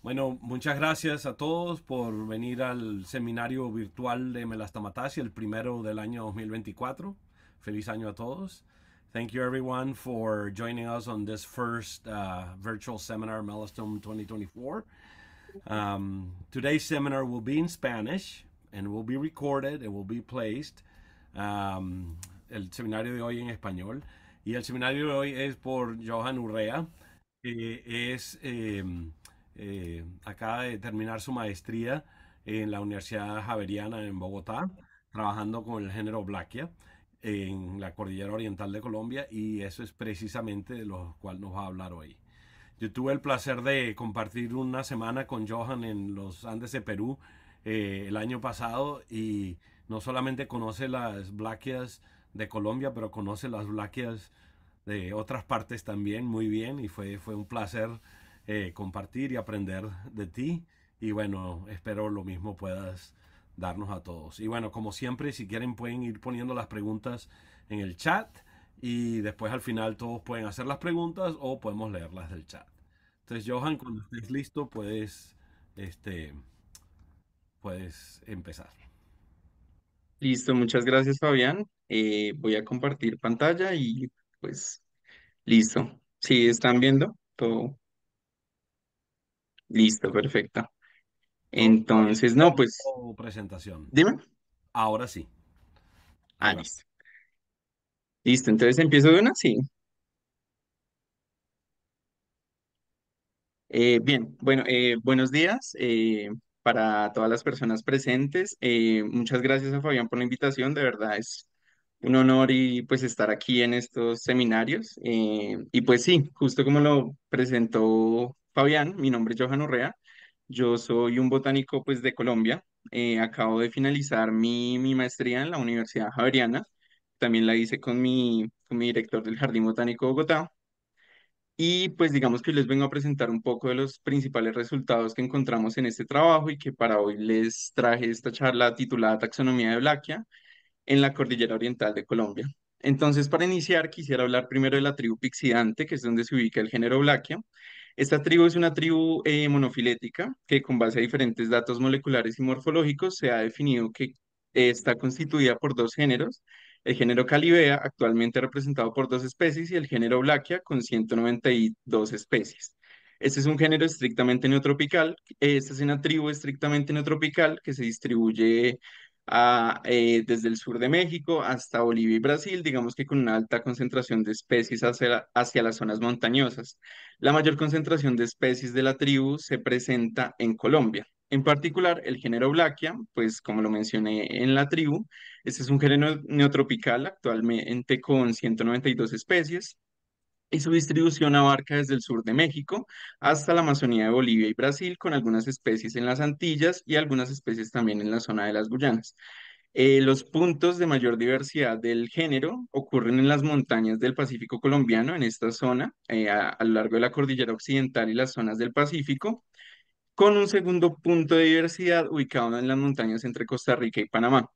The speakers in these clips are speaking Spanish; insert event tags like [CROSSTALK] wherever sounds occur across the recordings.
Bueno, muchas gracias a todos por venir al seminario virtual de Melastamatasi, el primero del año 2024. Feliz año a todos. Thank you everyone for joining us on this first uh, virtual seminar, Melastome 2024. Um, today's seminar will be in Spanish and will be recorded and will be placed. Um, el seminario de hoy en español. Y el seminario de hoy es por Johan Urrea, es... Em, eh, acaba de terminar su maestría en la Universidad Javeriana en Bogotá, trabajando con el género Blaquia en la cordillera oriental de Colombia y eso es precisamente de lo cual nos va a hablar hoy. Yo tuve el placer de compartir una semana con Johan en los Andes de Perú eh, el año pasado y no solamente conoce las Blaquias de Colombia, pero conoce las Blaquias de otras partes también muy bien y fue, fue un placer eh, compartir y aprender de ti. Y bueno, espero lo mismo puedas darnos a todos. Y bueno, como siempre, si quieren pueden ir poniendo las preguntas en el chat y después al final todos pueden hacer las preguntas o podemos leerlas del chat. Entonces, Johan, cuando estés listo, puedes, este, puedes empezar. Listo, muchas gracias, Fabián. Eh, voy a compartir pantalla y pues listo. Si están viendo todo Listo, perfecto. Entonces, no, pues. presentación. Dime. Ahora sí. Ah, listo. Listo, entonces empiezo de una, sí. Eh, bien, bueno, eh, buenos días eh, para todas las personas presentes. muchas gracias a Fabián por la invitación, de verdad es un honor y pues estar aquí en estos seminarios. y pues sí, justo como lo presentó Fabián, mi nombre es Johan Urrea, yo soy un botánico pues de Colombia, eh, acabo de finalizar mi, maestría en la Universidad Javeriana, también la hice con mi, mi director del Jardín Botánico de Bogotá, y pues digamos que les vengo a presentar un poco de los principales resultados que encontramos en este trabajo y que para hoy les traje esta charla titulada Taxonomía de Blaquia en la Cordillera Oriental de Colombia. Entonces, para iniciar, quisiera hablar primero de la tribu Pixidante, que es donde se ubica el género Blaquia, esta tribu es una tribu eh, monofilética que con base a diferentes datos moleculares y morfológicos se ha definido que está constituida por dos géneros, el género Calibea, actualmente representado por dos especies, y el género blaquia con 192 especies. Este es un género estrictamente neotropical. Esta es una tribu estrictamente neotropical que se distribuye eh, desde el sur de México hasta Bolivia y Brasil, digamos que con una alta concentración de especies hacia, las zonas montañosas. La mayor concentración de especies de la tribu se presenta en Colombia. En particular, el género blaquia pues como lo mencioné en la tribu, este es un género neotropical actualmente con 192 especies y su distribución abarca desde el sur de México hasta la Amazonía de Bolivia y Brasil, con algunas especies en las Antillas y algunas especies también en la zona de las Guyanas. Eh, los puntos de mayor diversidad del género ocurren en las montañas del Pacífico colombiano, en esta zona, eh, a lo largo de la cordillera occidental y las zonas del Pacífico, con un segundo punto de diversidad ubicado en las montañas entre Costa Rica y Panamá.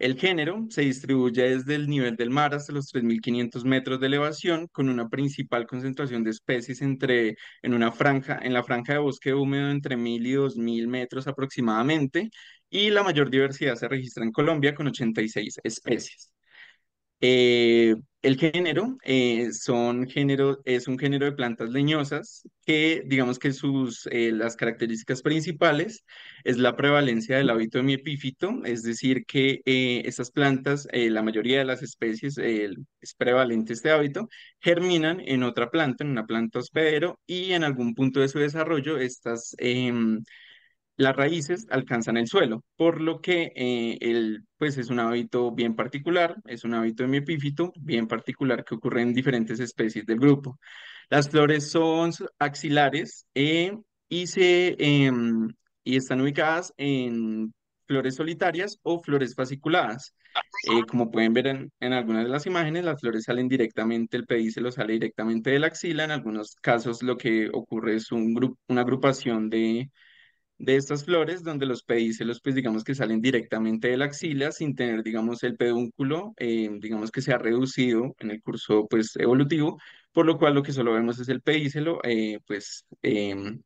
El género se distribuye desde el nivel del mar hasta los 3.500 metros de elevación, con una principal concentración de especies entre, en, una franja, en la franja de bosque húmedo entre 1.000 y 2.000 metros aproximadamente, y la mayor diversidad se registra en Colombia con 86 especies. Eh, el género eh, son género, es un género de plantas leñosas que digamos que sus, eh, las características principales es la prevalencia del hábito de mi epífito, es decir que esas estas plantas, la mayoría de las especies es prevalente este hábito, germinan en otra planta, en una planta hospedero y en algún punto de su desarrollo estas em, las raíces alcanzan el suelo, por lo que eh, el, pues es un hábito bien particular, es un hábito epífito bien particular que ocurre en diferentes especies del grupo. Las flores son axilares eh, y, em, y están ubicadas en flores solitarias o flores fasciculadas. Eh, como pueden ver en, algunas de las imágenes, las flores salen directamente, el pedicelo sale directamente de la axila. En algunos casos lo que ocurre es un una agrupación de, de estas flores, donde los pedicelos, pues digamos que salen directamente de la axila sin tener, digamos, el pedúnculo, eh, digamos que se ha reducido en el curso, pues, evolutivo, por lo cual lo que solo vemos es el pedicelo, eh, pues, em,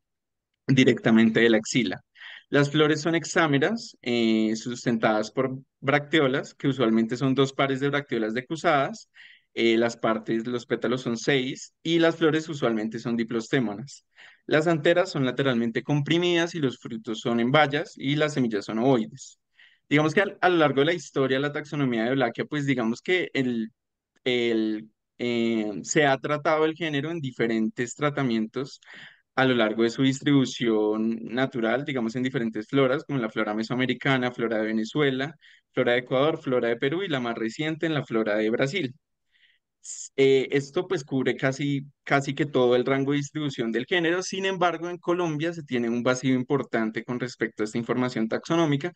directamente de la axila. Las flores son exámeras eh, sustentadas por bracteolas, que usualmente son dos pares de bracteolas decusadas. las partes, los pétalos son seis y las flores usualmente son diplostémonas. Las anteras son lateralmente comprimidas y los frutos son en bayas y las semillas son ovoides. Digamos que a lo largo de la historia, la taxonomía de Blaquia, pues digamos que el, el, eh, se ha tratado el género en diferentes tratamientos a lo largo de su distribución natural, digamos en diferentes floras, como la flora mesoamericana, flora de Venezuela, flora de Ecuador, flora de Perú y la más reciente en la flora de Brasil. Eh, esto pues cubre casi, casi que todo el rango de distribución del género, sin embargo en Colombia se tiene un vacío importante con respecto a esta información taxonómica,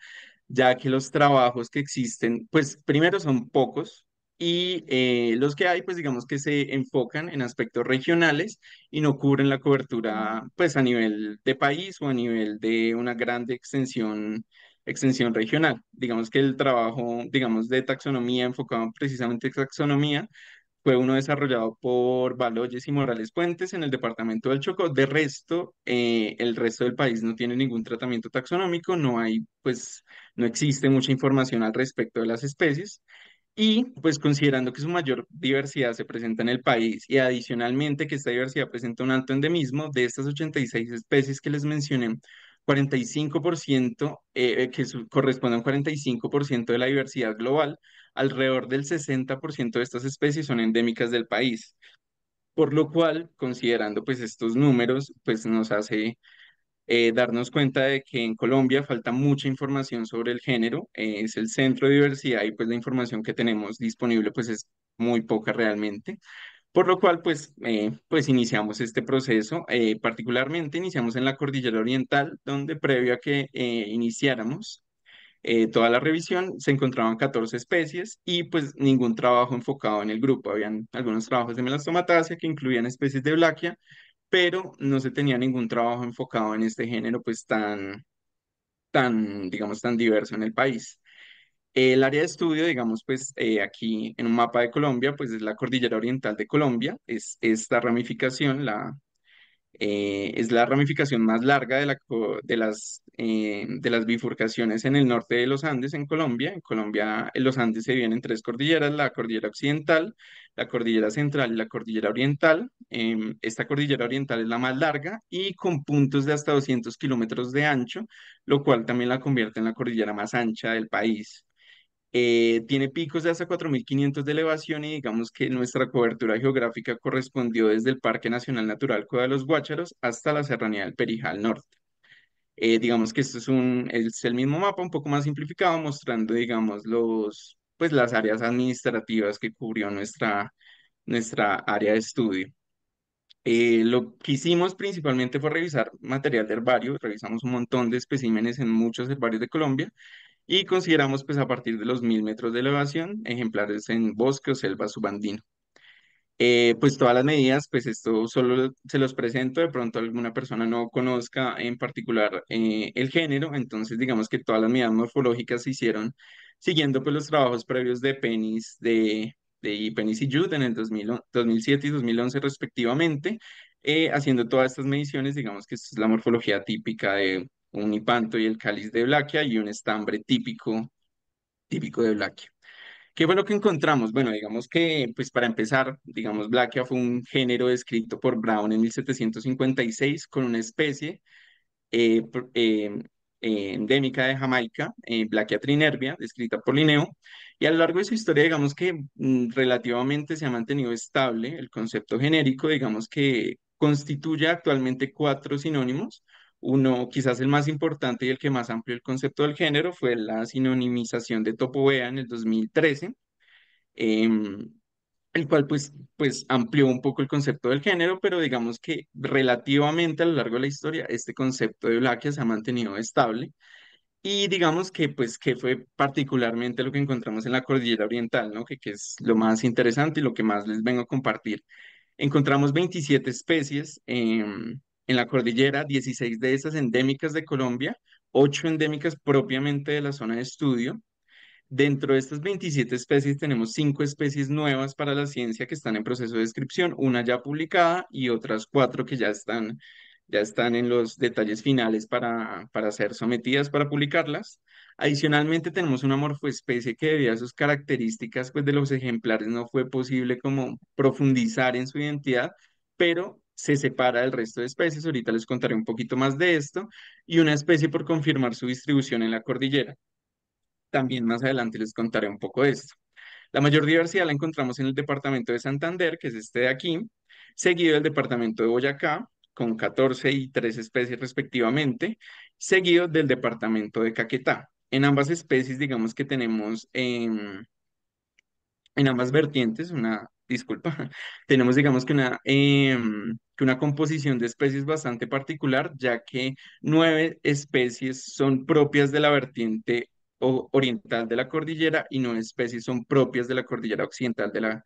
ya que los trabajos que existen, pues primero son pocos y eh, los que hay pues digamos que se enfocan en aspectos regionales y no cubren la cobertura pues a nivel de país o a nivel de una grande extensión extensión regional. Digamos que el trabajo, digamos, de taxonomía, enfocado precisamente en taxonomía, fue uno desarrollado por Baloyes y Morales Puentes en el departamento del Chocó. De resto, eh, el resto del país no tiene ningún tratamiento taxonómico, no hay, pues, no existe mucha información al respecto de las especies. Y pues considerando que su mayor diversidad se presenta en el país y adicionalmente que esta diversidad presenta un alto endemismo, de estas 86 especies que les mencioné, 45%, eh, eh, que corresponde a un 45% de la diversidad global, alrededor del 60% de estas especies son endémicas del país. Por lo cual, considerando pues estos números, pues nos hace eh, darnos cuenta de que en Colombia falta mucha información sobre el género, es el centro de diversidad y pues la información que tenemos disponible pues es muy poca realmente. Por lo cual, pues, eh, pues iniciamos este proceso, eh, particularmente iniciamos en la Cordillera Oriental, donde previo a que eh, iniciáramos toda la revisión, se encontraban 14 especies y pues ningún trabajo enfocado en el grupo. Habían algunos trabajos de melastomatasia que incluían especies de blaquia, pero no se tenía ningún trabajo enfocado en este género pues tan, tan, digamos, tan diverso en el país. El área de estudio, digamos, pues eh, aquí en un mapa de Colombia, pues es la cordillera oriental de Colombia, es esta ramificación, la, eh, es la ramificación más larga eh, de, las, bifurcaciones en el norte de los Andes, en Colombia. En Colombia, en los Andes se dividen en tres cordilleras, la cordillera occidental, la cordillera central y la cordillera oriental. Em, esta cordillera oriental es la más larga y con puntos de hasta 200 kilómetros de ancho, lo cual también la convierte en la cordillera más ancha del país. Eh, tiene picos de hasta 4.500 de elevación y digamos que nuestra cobertura geográfica correspondió desde el Parque Nacional Natural Cueva de los Guácharos hasta la Serranía del Perijal Norte. Eh, digamos que esto es, un, es el mismo mapa, un poco más simplificado, mostrando, digamos, los, pues, las áreas administrativas que cubrió nuestra, nuestra área de estudio. Eh, lo que hicimos principalmente fue revisar material de herbario, revisamos un montón de especímenes en muchos herbarios de Colombia y consideramos pues a partir de los mil metros de elevación ejemplares en bosque o selva subandino. Eh, pues todas las medidas, pues esto solo se los presento, de pronto alguna persona no conozca en particular eh, el género, entonces digamos que todas las medidas morfológicas se hicieron siguiendo pues los trabajos previos de Penis, de, de Penis y Jude en el 2000, 2007 y 2011 respectivamente, eh, haciendo todas estas mediciones, digamos que es la morfología típica de, un hipanto y el cáliz de Blaquia y un estambre típico, típico de Blaquia. ¿Qué bueno que encontramos? Bueno, digamos que, pues para empezar, digamos, Blaquia fue un género descrito por Brown en 1756 con una especie eh, eh, eh, endémica de Jamaica, Blaquia trinervia, descrita por Linneo, y a lo largo de su historia, digamos que mm, relativamente se ha mantenido estable el concepto genérico, digamos que constituye actualmente cuatro sinónimos, uno, quizás el más importante y el que más amplió el concepto del género fue la sinonimización de Topoea en el 2013, em, el cual pues, pues amplió un poco el concepto del género, pero digamos que relativamente a lo largo de la historia este concepto de Blaquia se ha mantenido estable y digamos que pues que fue particularmente lo que encontramos en la cordillera oriental, ¿no? Que, que es lo más interesante y lo que más les vengo a compartir. Encontramos 27 especies. Eh, en la cordillera, 16 de esas endémicas de Colombia, 8 endémicas propiamente de la zona de estudio. Dentro de estas 27 especies tenemos 5 especies nuevas para la ciencia que están en proceso de descripción, una ya publicada y otras 4 que ya están, ya están en los detalles finales para, para ser sometidas, para publicarlas. Adicionalmente tenemos una morfoespecie que debido a sus características pues, de los ejemplares no fue posible como profundizar en su identidad, pero se separa del resto de especies. Ahorita les contaré un poquito más de esto. Y una especie por confirmar su distribución en la cordillera. También más adelante les contaré un poco de esto. La mayor diversidad la encontramos en el departamento de Santander, que es este de aquí, seguido del departamento de Boyacá, con 14 y 3 especies respectivamente, seguido del departamento de Caquetá. En ambas especies, digamos que tenemos em, en ambas vertientes una disculpa, [LAUGHS] tenemos digamos que una, em, que una composición de especies bastante particular, ya que nueve especies son propias de la vertiente oriental de la cordillera y nueve especies son propias de la cordillera occidental de la,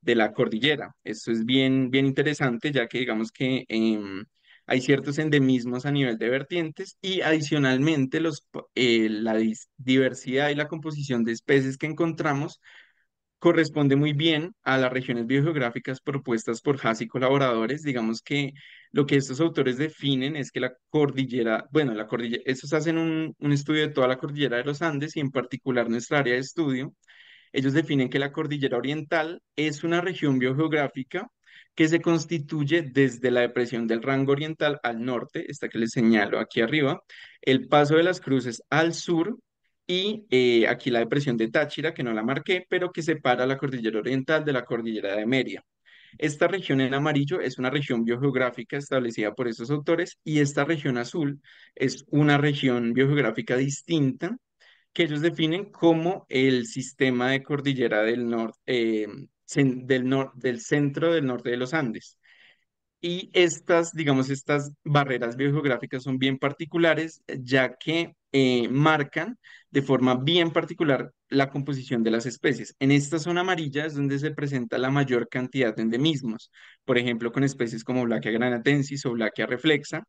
de la cordillera. Esto es bien, bien interesante, ya que digamos que... Em, hay ciertos endemismos a nivel de vertientes y adicionalmente los, eh, la diversidad y la composición de especies que encontramos corresponde muy bien a las regiones biogeográficas propuestas por Haas y colaboradores. Digamos que lo que estos autores definen es que la cordillera, bueno, la cordillera, estos hacen un, un estudio de toda la cordillera de los Andes y en particular nuestra área de estudio. Ellos definen que la cordillera oriental es una región biogeográfica que se constituye desde la depresión del rango oriental al norte, esta que les señalo aquí arriba, el paso de las cruces al sur y eh, aquí la depresión de Táchira, que no la marqué, pero que separa la cordillera oriental de la cordillera de Media Esta región en amarillo es una región biogeográfica establecida por estos autores y esta región azul es una región biogeográfica distinta que ellos definen como el sistema de cordillera del, norte, eh, del, del centro del norte de los Andes. Y estas, digamos, estas barreras biogeográficas son bien particulares, ya que eh, marcan de forma bien particular la composición de las especies. En esta zona amarilla es donde se presenta la mayor cantidad de endemismos, por ejemplo, con especies como blaquea granatensis o Blaquia reflexa,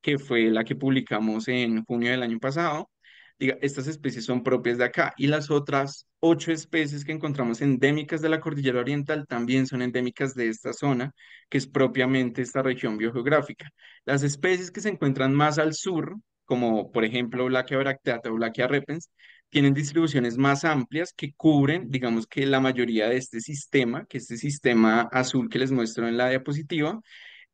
que fue la que publicamos en junio del año pasado. Diga, estas especies son propias de acá y las otras ocho especies que encontramos endémicas de la cordillera oriental también son endémicas de esta zona, que es propiamente esta región biogeográfica. Las especies que se encuentran más al sur como por ejemplo Black Bracteata o Black Repens, tienen distribuciones más amplias que cubren, digamos que la mayoría de este sistema, que este sistema azul que les muestro en la diapositiva,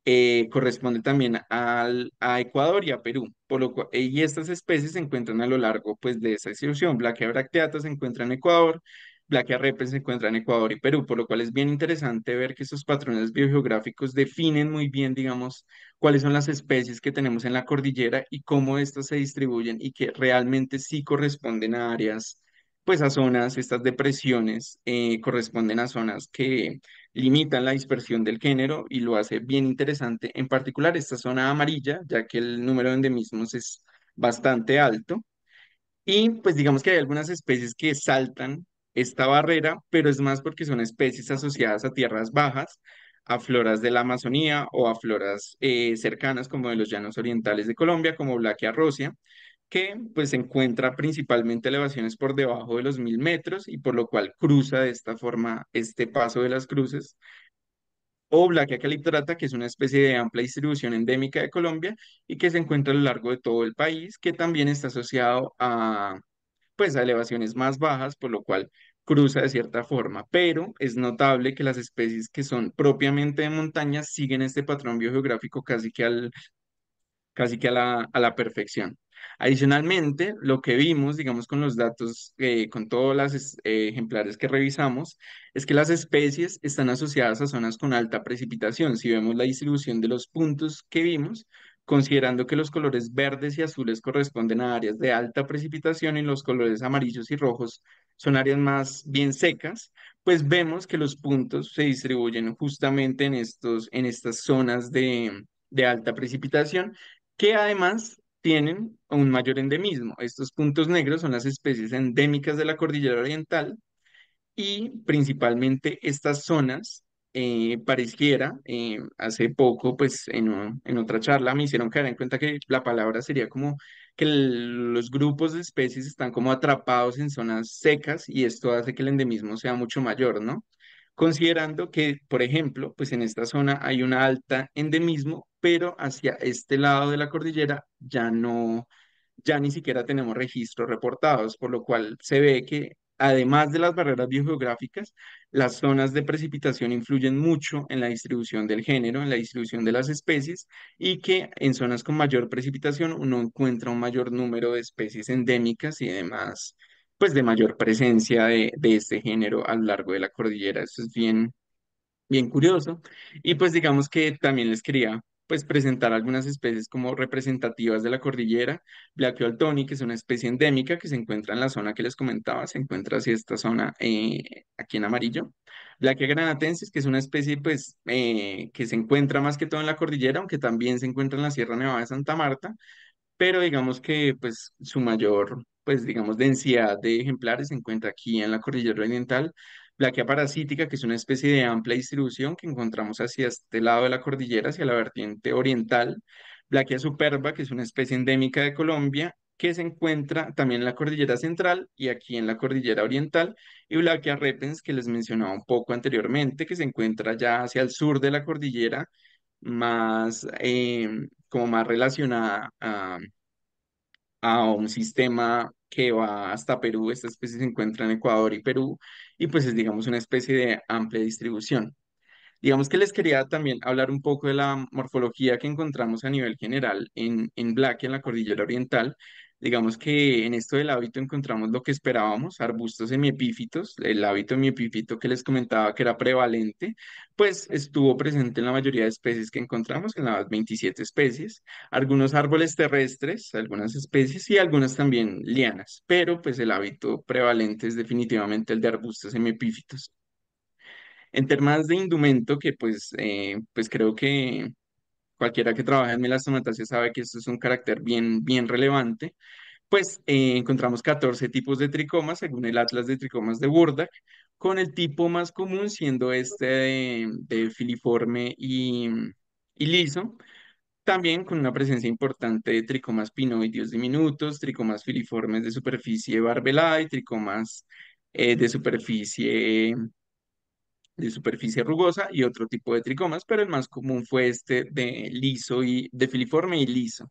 eh, corresponde también al, a Ecuador y a Perú. Por lo y estas especies se encuentran a lo largo pues, de esa distribución. Black Bracteata se encuentra en Ecuador, la que se encuentra en Ecuador y Perú, por lo cual es bien interesante ver que esos patrones biogeográficos definen muy bien, digamos, cuáles son las especies que tenemos en la cordillera y cómo estas se distribuyen y que realmente sí corresponden a áreas, pues a zonas, estas depresiones eh, corresponden a zonas que limitan la dispersión del género y lo hace bien interesante, en particular esta zona amarilla, ya que el número de endemismos es bastante alto. Y pues digamos que hay algunas especies que saltan esta barrera, pero es más porque son especies asociadas a tierras bajas, a floras de la Amazonía o a floras eh, cercanas como de los llanos orientales de Colombia, como Blaquia rosia, que pues encuentra principalmente elevaciones por debajo de los mil metros y por lo cual cruza de esta forma este paso de las cruces. O Blaquia caliptrata, que es una especie de amplia distribución endémica de Colombia y que se encuentra a lo largo de todo el país, que también está asociado a pues a elevaciones más bajas, por lo cual cruza de cierta forma, pero es notable que las especies que son propiamente de montaña siguen este patrón biogeográfico casi que, al, casi que a, la, a la perfección. Adicionalmente, lo que vimos, digamos, con los datos, eh, con todos los eh, ejemplares que revisamos, es que las especies están asociadas a zonas con alta precipitación. Si vemos la distribución de los puntos que vimos, considerando que los colores verdes y azules corresponden a áreas de alta precipitación y los colores amarillos y rojos son áreas más bien secas, pues vemos que los puntos se distribuyen justamente en, estos, en estas zonas de, de alta precipitación, que además tienen un mayor endemismo. Estos puntos negros son las especies endémicas de la cordillera oriental y principalmente estas zonas eh, pareciera, eh, hace poco, pues en, otra charla me hicieron caer en cuenta que la palabra sería como que los grupos de especies están como atrapados en zonas secas y esto hace que el endemismo sea mucho mayor, ¿no? Considerando que, por ejemplo, pues en esta zona hay una alta endemismo, pero hacia este lado de la cordillera ya no, ya ni siquiera tenemos registros reportados, por lo cual se ve que Además de las barreras biogeográficas, las zonas de precipitación influyen mucho en la distribución del género, en la distribución de las especies y que en zonas con mayor precipitación uno encuentra un mayor número de especies endémicas y demás, pues de mayor presencia de, este género a lo largo de la cordillera. Eso es bien, bien curioso. Y pues digamos que también les quería pues presentar algunas especies como representativas de la cordillera. Blaqueoltoni, que es una especie endémica que se encuentra en la zona que les comentaba, se encuentra así esta zona eh, aquí en amarillo. Blaquea granatensis, que es una especie pues eh, que se encuentra más que todo en la cordillera, aunque también se encuentra en la Sierra Nevada de Santa Marta, pero digamos que pues su mayor pues digamos densidad de ejemplares se encuentra aquí en la cordillera oriental Blaquia parasítica, que es una especie de amplia distribución que encontramos hacia este lado de la cordillera, hacia la vertiente oriental. Blaquia superba, que es una especie endémica de Colombia, que se encuentra también en la cordillera central y aquí en la cordillera oriental. Y Blaquia repens, que les mencionaba un poco anteriormente, que se encuentra ya hacia el sur de la cordillera, más, em, como más relacionada a, a un sistema que va hasta Perú. Esta especie se encuentra en Ecuador y Perú y pues es, digamos, una especie de amplia distribución. Digamos que les quería también hablar un poco de la morfología que encontramos a nivel general en, en Black, en la cordillera oriental, Digamos que en esto del hábito encontramos lo que esperábamos, arbustos semiepífitos, el hábito epífito que les comentaba que era prevalente, pues estuvo presente en la mayoría de especies que encontramos, en las 27 especies, algunos árboles terrestres, algunas especies y algunas también lianas, pero pues el hábito prevalente es definitivamente el de arbustos semiepífitos. En temas de indumento, que pues, eh, pues creo que cualquiera que trabaje en melastomatasia sabe que esto es un carácter bien, bien relevante, pues eh, encontramos 14 tipos de tricomas según el Atlas de Tricomas de Burdak, con el tipo más común siendo este de, filiforme y, liso, también con una presencia importante de tricomas pinoideos diminutos, tricomas filiformes de superficie barbelada y tricomas eh, de superficie de superficie rugosa y otro tipo de tricomas, pero el más común fue este de liso y de filiforme y liso.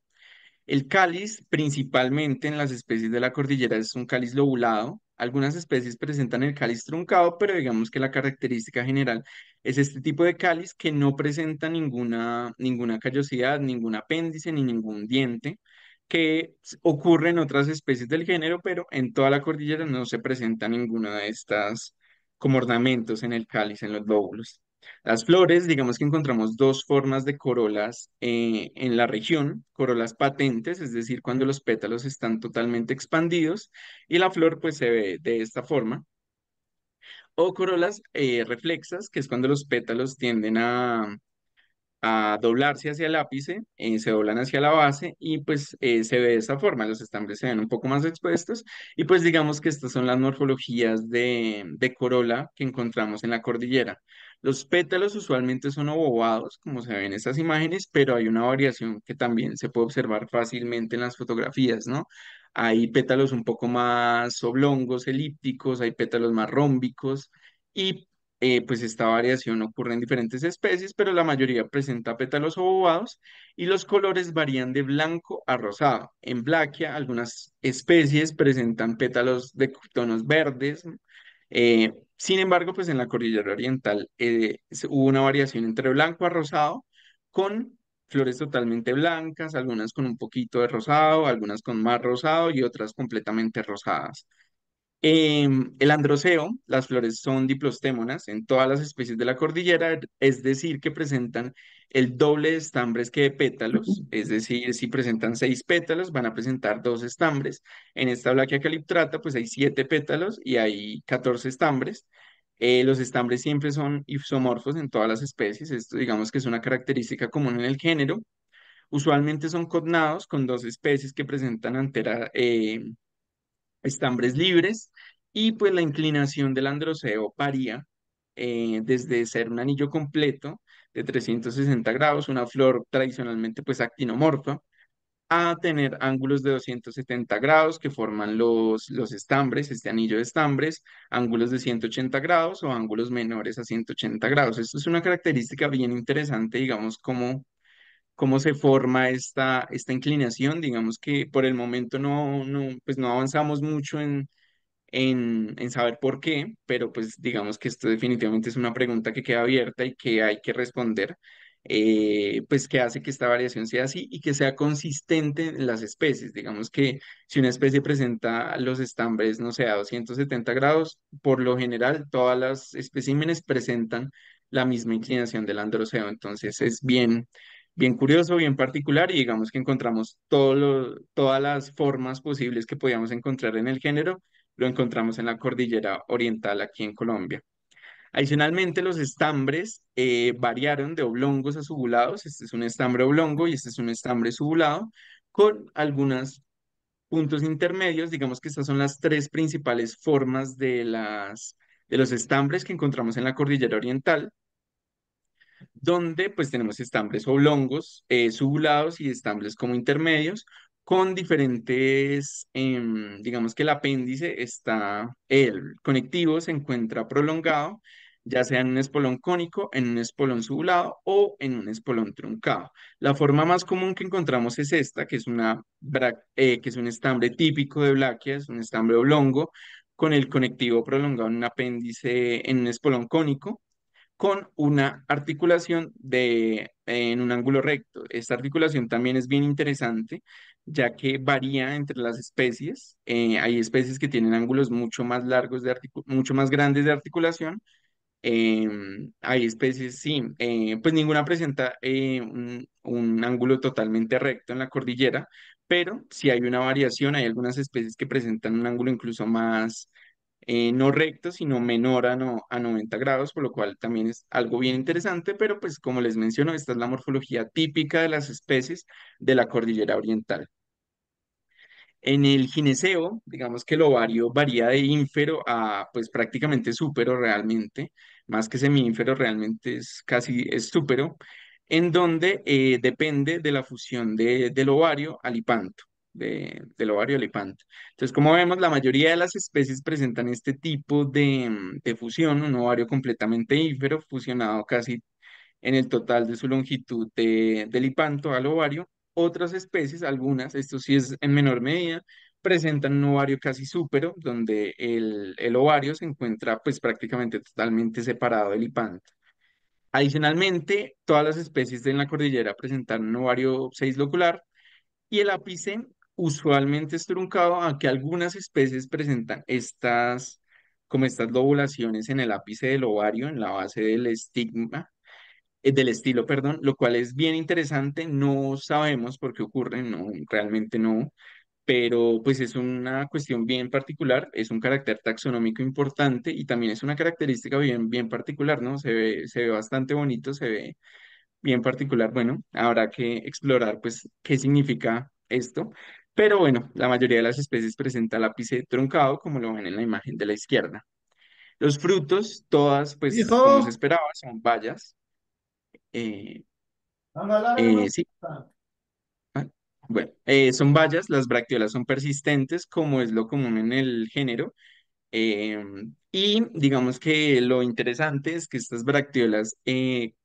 El cáliz, principalmente en las especies de la cordillera, es un cáliz lobulado. Algunas especies presentan el cáliz truncado, pero digamos que la característica general es este tipo de cáliz que no presenta ninguna, ninguna callosidad, ningún apéndice ni ningún diente, que ocurre en otras especies del género, pero en toda la cordillera no se presenta ninguna de estas como ornamentos en el cáliz, en los lóbulos. Las flores, digamos que encontramos dos formas de corolas eh, en la región, corolas patentes, es decir, cuando los pétalos están totalmente expandidos y la flor pues se ve de esta forma, o corolas eh, reflexas, que es cuando los pétalos tienden a, a doblarse hacia el ápice, eh, se doblan hacia la base y pues eh, se ve de esa forma, los estambres se ven un poco más expuestos y pues digamos que estas son las morfologías de, corola que encontramos en la cordillera. Los pétalos usualmente son obovados, como se ven en estas imágenes, pero hay una variación que también se puede observar fácilmente en las fotografías, ¿no? Hay pétalos un poco más oblongos, elípticos, hay pétalos más rómbicos, y eh, pues esta variación ocurre en diferentes especies, pero la mayoría presenta pétalos obovados y los colores varían de blanco a rosado. En Blaquia, algunas especies presentan pétalos de tonos verdes. Eh, sin embargo, pues en la cordillera oriental eh, hubo una variación entre blanco a rosado con flores totalmente blancas, algunas con un poquito de rosado, algunas con más rosado y otras completamente rosadas. Em, el androceo, las flores son diplostémonas en todas las especies de la cordillera, es decir, que presentan el doble de estambres que de pétalos, es decir, si presentan seis pétalos, van a presentar dos estambres. En esta Blaquia caliptrata, pues hay siete pétalos y hay catorce estambres. Eh, los estambres siempre son isomorfos en todas las especies, esto digamos que es una característica común en el género. Usualmente son codnados con dos especies que presentan antera, eh, estambres libres y pues la inclinación del androceo varía eh, desde ser un anillo completo de 360 grados, una flor tradicionalmente pues actinomorfa, a tener ángulos de 270 grados que forman los, los estambres, este anillo de estambres, ángulos de 180 grados o ángulos menores a 180 grados. Esto es una característica bien interesante, digamos, como cómo se forma esta, esta inclinación. Digamos que por el momento no, no, pues no avanzamos mucho en, en, en, saber por qué, pero pues digamos que esto definitivamente es una pregunta que queda abierta y que hay que responder. Eh, pues que hace que esta variación sea así y que sea consistente en las especies. Digamos que si una especie presenta los estambres, no sé, a 270 grados, por lo general todas las especímenes presentan la misma inclinación del androceo. Entonces es bien, bien curioso, bien particular y digamos que encontramos todas las formas posibles que podíamos encontrar en el género, lo encontramos en la cordillera oriental aquí en Colombia. Adicionalmente, los estambres eh, variaron de oblongos a subulados. Este es un estambre oblongo y este es un estambre subulado con algunos puntos intermedios. Digamos que estas son las tres principales formas de los estambres que encontramos en la cordillera oriental donde pues tenemos estambres oblongos, eh, subulados y estambres como intermedios, con diferentes, em, digamos que el apéndice está, el conectivo se encuentra prolongado, ya sea en un espolón cónico, en un espolón subulado o en un espolón truncado. La forma más común que encontramos es esta, que es, una, eh, que es un estambre típico de Blaquia, un estambre oblongo, con el conectivo prolongado en un apéndice, en un espolón cónico, con una articulación de, en un ángulo recto. Esta articulación también es bien interesante, ya que varía entre las especies. Eh, hay especies que tienen ángulos mucho más largos, de mucho más grandes de articulación. Em, hay especies, sí, eh, pues ninguna presenta eh, un, un ángulo totalmente recto en la cordillera, pero si hay una variación, hay algunas especies que presentan un ángulo incluso más eh, no recto, sino menor a, 90 grados, por lo cual también es algo bien interesante, pero pues como les menciono, esta es la morfología típica de las especies de la cordillera oriental. En el gineceo, digamos que el ovario varía de ínfero a pues prácticamente súpero realmente, más que semiínfero realmente es casi súpero, en donde eh, depende de la fusión del ovario al hipanto del ovario lipanto. Entonces, como vemos, la mayoría de las especies presentan este tipo de, mm, de fusión, un ovario completamente ífero, fusionado casi en el total de su longitud del lipanto al ovario. Otras especies, algunas, esto sí es en menor medida, presentan un ovario casi súpero, donde el, ovario se encuentra pues prácticamente totalmente separado del lipanto. Adicionalmente, todas las especies de en la cordillera presentan un ovario seislocular y el ápice usualmente es truncado, que algunas especies presentan estas, como estas lobulaciones en el ápice del ovario, en la base del estigma, eh, del estilo, perdón, lo cual es bien interesante, no sabemos por qué ocurre, no, realmente no, pero pues es una cuestión bien particular, es un carácter taxonómico importante y también es una característica bien, bien particular, ¿no? Se ve, se ve bastante bonito, se ve bien particular. Bueno, habrá que explorar pues qué significa esto. Pero bueno, la mayoría de las especies presenta ápice truncado, como lo ven en la imagen de la izquierda. Los frutos, todas, pues como se esperaba, son bayas. Eh, eh, pues. sí. Ah, bueno, eh, son bayas, las bracteolas son persistentes, como es lo común en el género. Em, y digamos que lo interesante es que estas bracteolas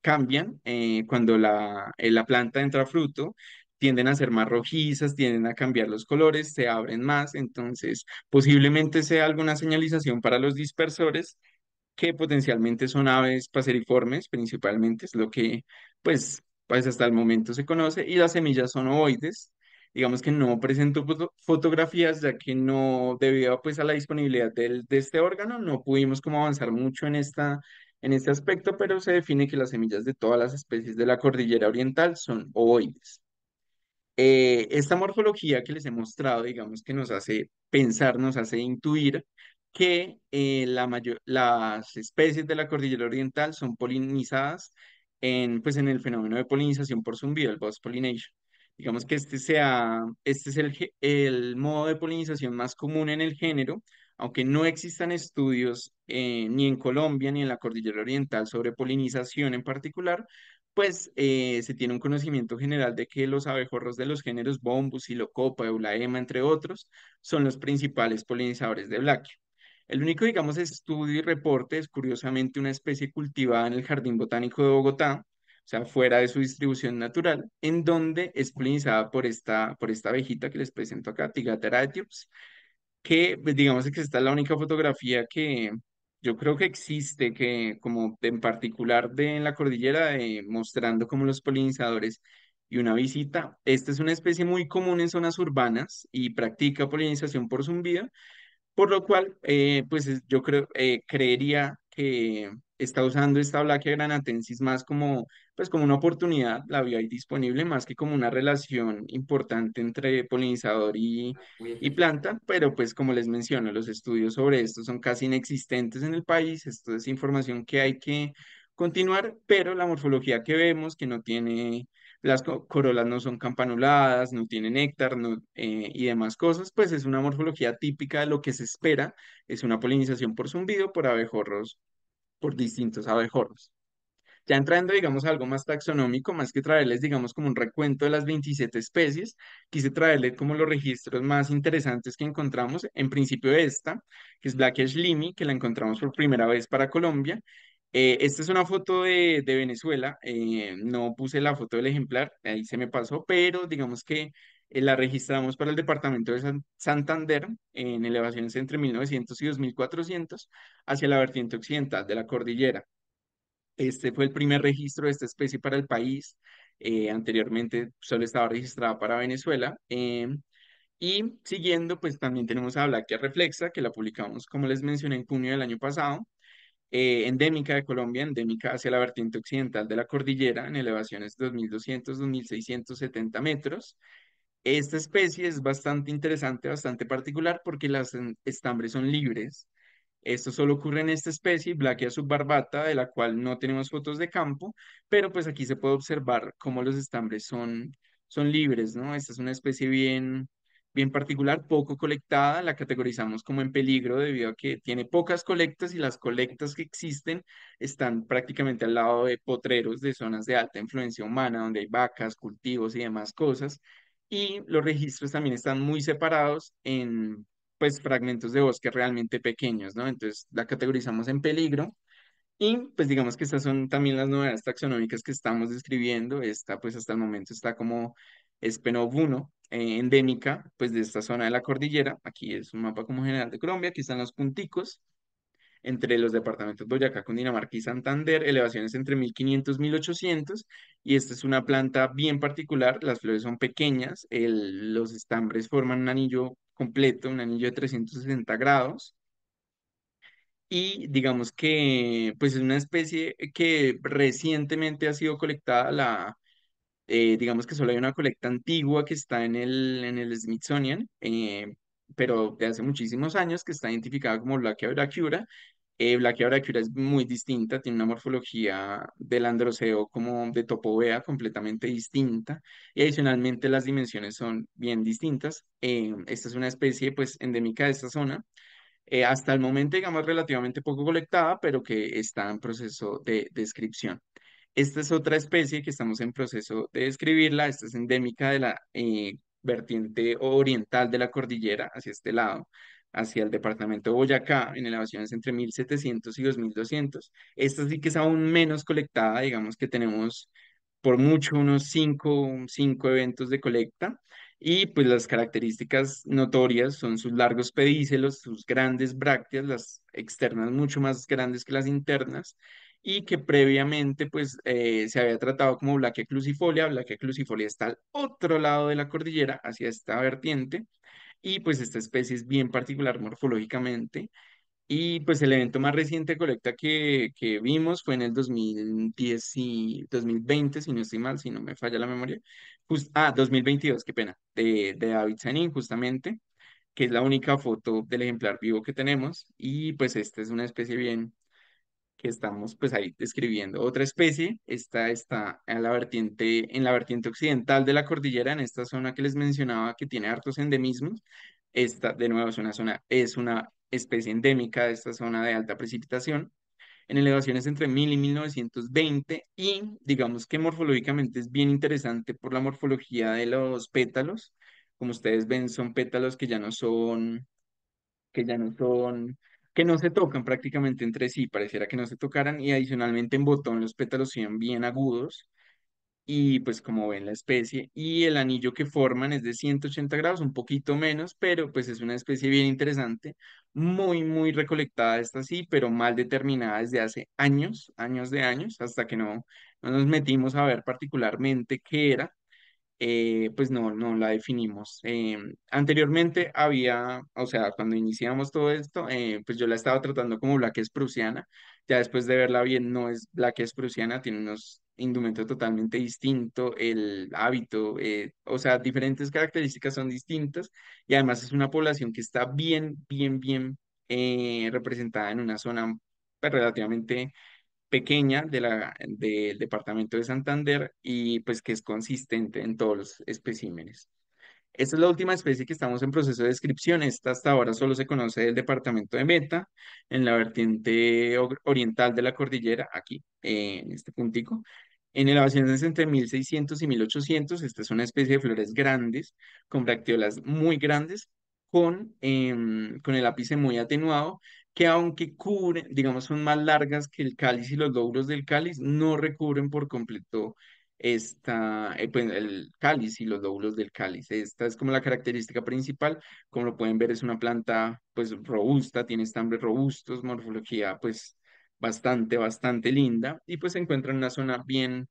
cambian cuando la, la planta entra a fruto tienden a ser más rojizas, tienden a cambiar los colores, se abren más, entonces posiblemente sea alguna señalización para los dispersores que potencialmente son aves paseriformes, principalmente es lo que pues, pues hasta el momento se conoce, y las semillas son ovoides, digamos que no presento fotografías ya que no, debido pues a la disponibilidad de este órgano, no pudimos como avanzar mucho en esta en este aspecto, pero se define que las semillas de todas las especies de la cordillera oriental son ovoides. Eh, esta morfología que les he mostrado, digamos que nos hace pensar, nos hace intuir que eh, la las especies de la cordillera oriental son polinizadas en, pues, en el fenómeno de polinización por zumbido, el buzz pollination. Digamos que este, sea, este es el, el modo de polinización más común en el género, aunque no existan estudios eh, ni en Colombia ni en la cordillera oriental sobre polinización en particular, pues eh, se tiene un conocimiento general de que los abejorros de los géneros Bombus, locopa Eulaema, entre otros, son los principales polinizadores de Black. El único, digamos, estudio y reporte es curiosamente una especie cultivada en el Jardín Botánico de Bogotá, o sea, fuera de su distribución natural, en donde es polinizada por esta, por esta abejita que les presento acá, Tigatera que pues, digamos que esta es la única fotografía que, yo creo que existe que, como en particular de la cordillera, eh, mostrando como los polinizadores y una visita, esta es una especie muy común en zonas urbanas y practica polinización por zumbido, por lo cual, eh, pues yo creo, eh, creería está usando esta de Granatensis más como, pues como una oportunidad, la vio ahí disponible, más que como una relación importante entre polinizador y, ah, planta, pero pues como les menciono, los estudios sobre esto son casi inexistentes en el país, esto es información que hay que continuar, pero la morfología que vemos, que no tiene, las corolas no son campanuladas, no tienen néctar eh, y demás cosas, pues es una morfología típica de lo que se espera, es una polinización por zumbido por abejorros por distintos abejorros. Ya entrando, digamos, a algo más taxonómico, más que traerles, digamos, como un recuento de las 27 especies, quise traerles como los registros más interesantes que encontramos. En principio esta, que es Ash Limi, que la encontramos por primera vez para Colombia. Eh, esta es una foto de, Venezuela, eh, no puse la foto del ejemplar, ahí se me pasó, pero digamos que eh, la registramos para el departamento de Santander en elevaciones entre 1900 y 2400 hacia la vertiente occidental de la cordillera. Este fue el primer registro de esta especie para el país. Eh, anteriormente solo estaba registrada para Venezuela. Eh, y siguiendo, pues también tenemos a que reflexa, que la publicamos, como les mencioné, en junio del año pasado. endémica de Colombia, endémica hacia la vertiente occidental de la cordillera en elevaciones 2.200-2.670 metros. Esta especie es bastante interesante, bastante particular, porque las estambres son libres. Esto solo ocurre en esta especie, Blaquia subbarbata, de la cual no tenemos fotos de campo, pero pues aquí se puede observar cómo los estambres son, son libres, ¿no? Esta es una especie bien, bien particular, poco colectada, la categorizamos como en peligro debido a que tiene pocas colectas y las colectas que existen están prácticamente al lado de potreros de zonas de alta influencia humana, donde hay vacas, cultivos y demás cosas y los registros también están muy separados en pues fragmentos de bosque realmente pequeños, ¿no? Entonces la categorizamos en peligro y pues digamos que estas son también las nuevas taxonómicas que estamos describiendo. Esta pues hasta el momento está como espenobuno, eh, endémica pues de esta zona de la cordillera. Aquí es un mapa como general de Colombia, aquí están los punticos entre los departamentos Boyacá, Cundinamarca y Santander, elevaciones entre 1500 y 1800, y esta es una planta bien particular, las flores son pequeñas, los estambres forman un anillo completo, un anillo de 360 grados, y digamos que pues es una especie que recientemente ha sido colectada la, eh, digamos que solo hay una colecta antigua que está en el, en el Smithsonian, eh, pero de hace muchísimos años, que está identificada como Blaquia brachyura. Eh, Blaquia es muy distinta, tiene una morfología del androceo como de topovea completamente distinta y adicionalmente las dimensiones son bien distintas. Eh, esta es una especie pues endémica de esta zona. Eh, hasta el momento, digamos, relativamente poco colectada, pero que está en proceso de descripción. Esta es otra especie que estamos en proceso de describirla, esta es endémica de la eh, vertiente oriental de la cordillera, hacia este lado, hacia el departamento de Boyacá, en elevaciones entre 1700 y 2200. Esta sí que es aún menos colectada, digamos que tenemos por mucho unos cinco, cinco eventos de colecta. Y pues las características notorias son sus largos pedícelos, sus grandes brácteas, las externas mucho más grandes que las internas, y que previamente pues eh, se había tratado como Blaquia clusifolia, Blaquia clusifolia está al otro lado de la cordillera, hacia esta vertiente, y pues esta especie es bien particular morfológicamente. Y pues el evento más reciente de colecta que, vimos fue en el 2010 y 2020, si no estoy mal, si no me falla la memoria. Just, ah, 2022, qué pena, de, de David justamente, que es la única foto del ejemplar vivo que tenemos. Y pues esta es una especie bien, que estamos pues ahí describiendo. Otra especie, esta está en la vertiente, en la vertiente occidental de la cordillera, en esta zona que les mencionaba que tiene hartos endemismos. Esta, de nuevo, es una zona, es una especie endémica de esta zona de alta precipitación, en elevaciones entre 1000 y 1920, y digamos que morfológicamente es bien interesante por la morfología de los pétalos. Como ustedes ven, son pétalos que ya no son, que ya no son que no se tocan prácticamente entre sí, pareciera que no se tocaran y adicionalmente en botón los pétalos son bien agudos y pues como ven la especie y el anillo que forman es de 180 grados, un poquito menos, pero pues es una especie bien interesante, muy muy recolectada esta sí, pero mal determinada desde hace años, años de años, hasta que no, no nos metimos a ver particularmente qué era eh, pues no, no la definimos. Eh, anteriormente había, o sea, cuando iniciamos todo esto, eh, pues yo la estaba tratando como es prusiana, ya después de verla bien no es es prusiana, tiene unos indumentos totalmente distinto el hábito, o sea, diferentes características son distintas y además es una población que está bien, bien, bien representada en una zona pues, relativamente pequeña de la, del departamento de Santander y pues que es consistente en todos los especímenes. Esta es la última especie que estamos en proceso de descripción. Esta hasta ahora solo se conoce del departamento de Meta, en la vertiente oriental de la cordillera, aquí, eh, en este puntico. En elevaciones entre 1600 y 1800, esta es una especie de flores grandes, con bracteolas muy grandes, con, em, con el ápice muy atenuado que aunque cubren, digamos, son más largas que el cáliz y los lóbulos del cáliz, no recubren por completo esta, eh, pues, el cáliz y los lóbulos del cáliz. Esta es como la característica principal. Como lo pueden ver, es una planta pues robusta, tiene estambres robustos, morfología pues bastante, bastante linda y pues se encuentra en una zona bien,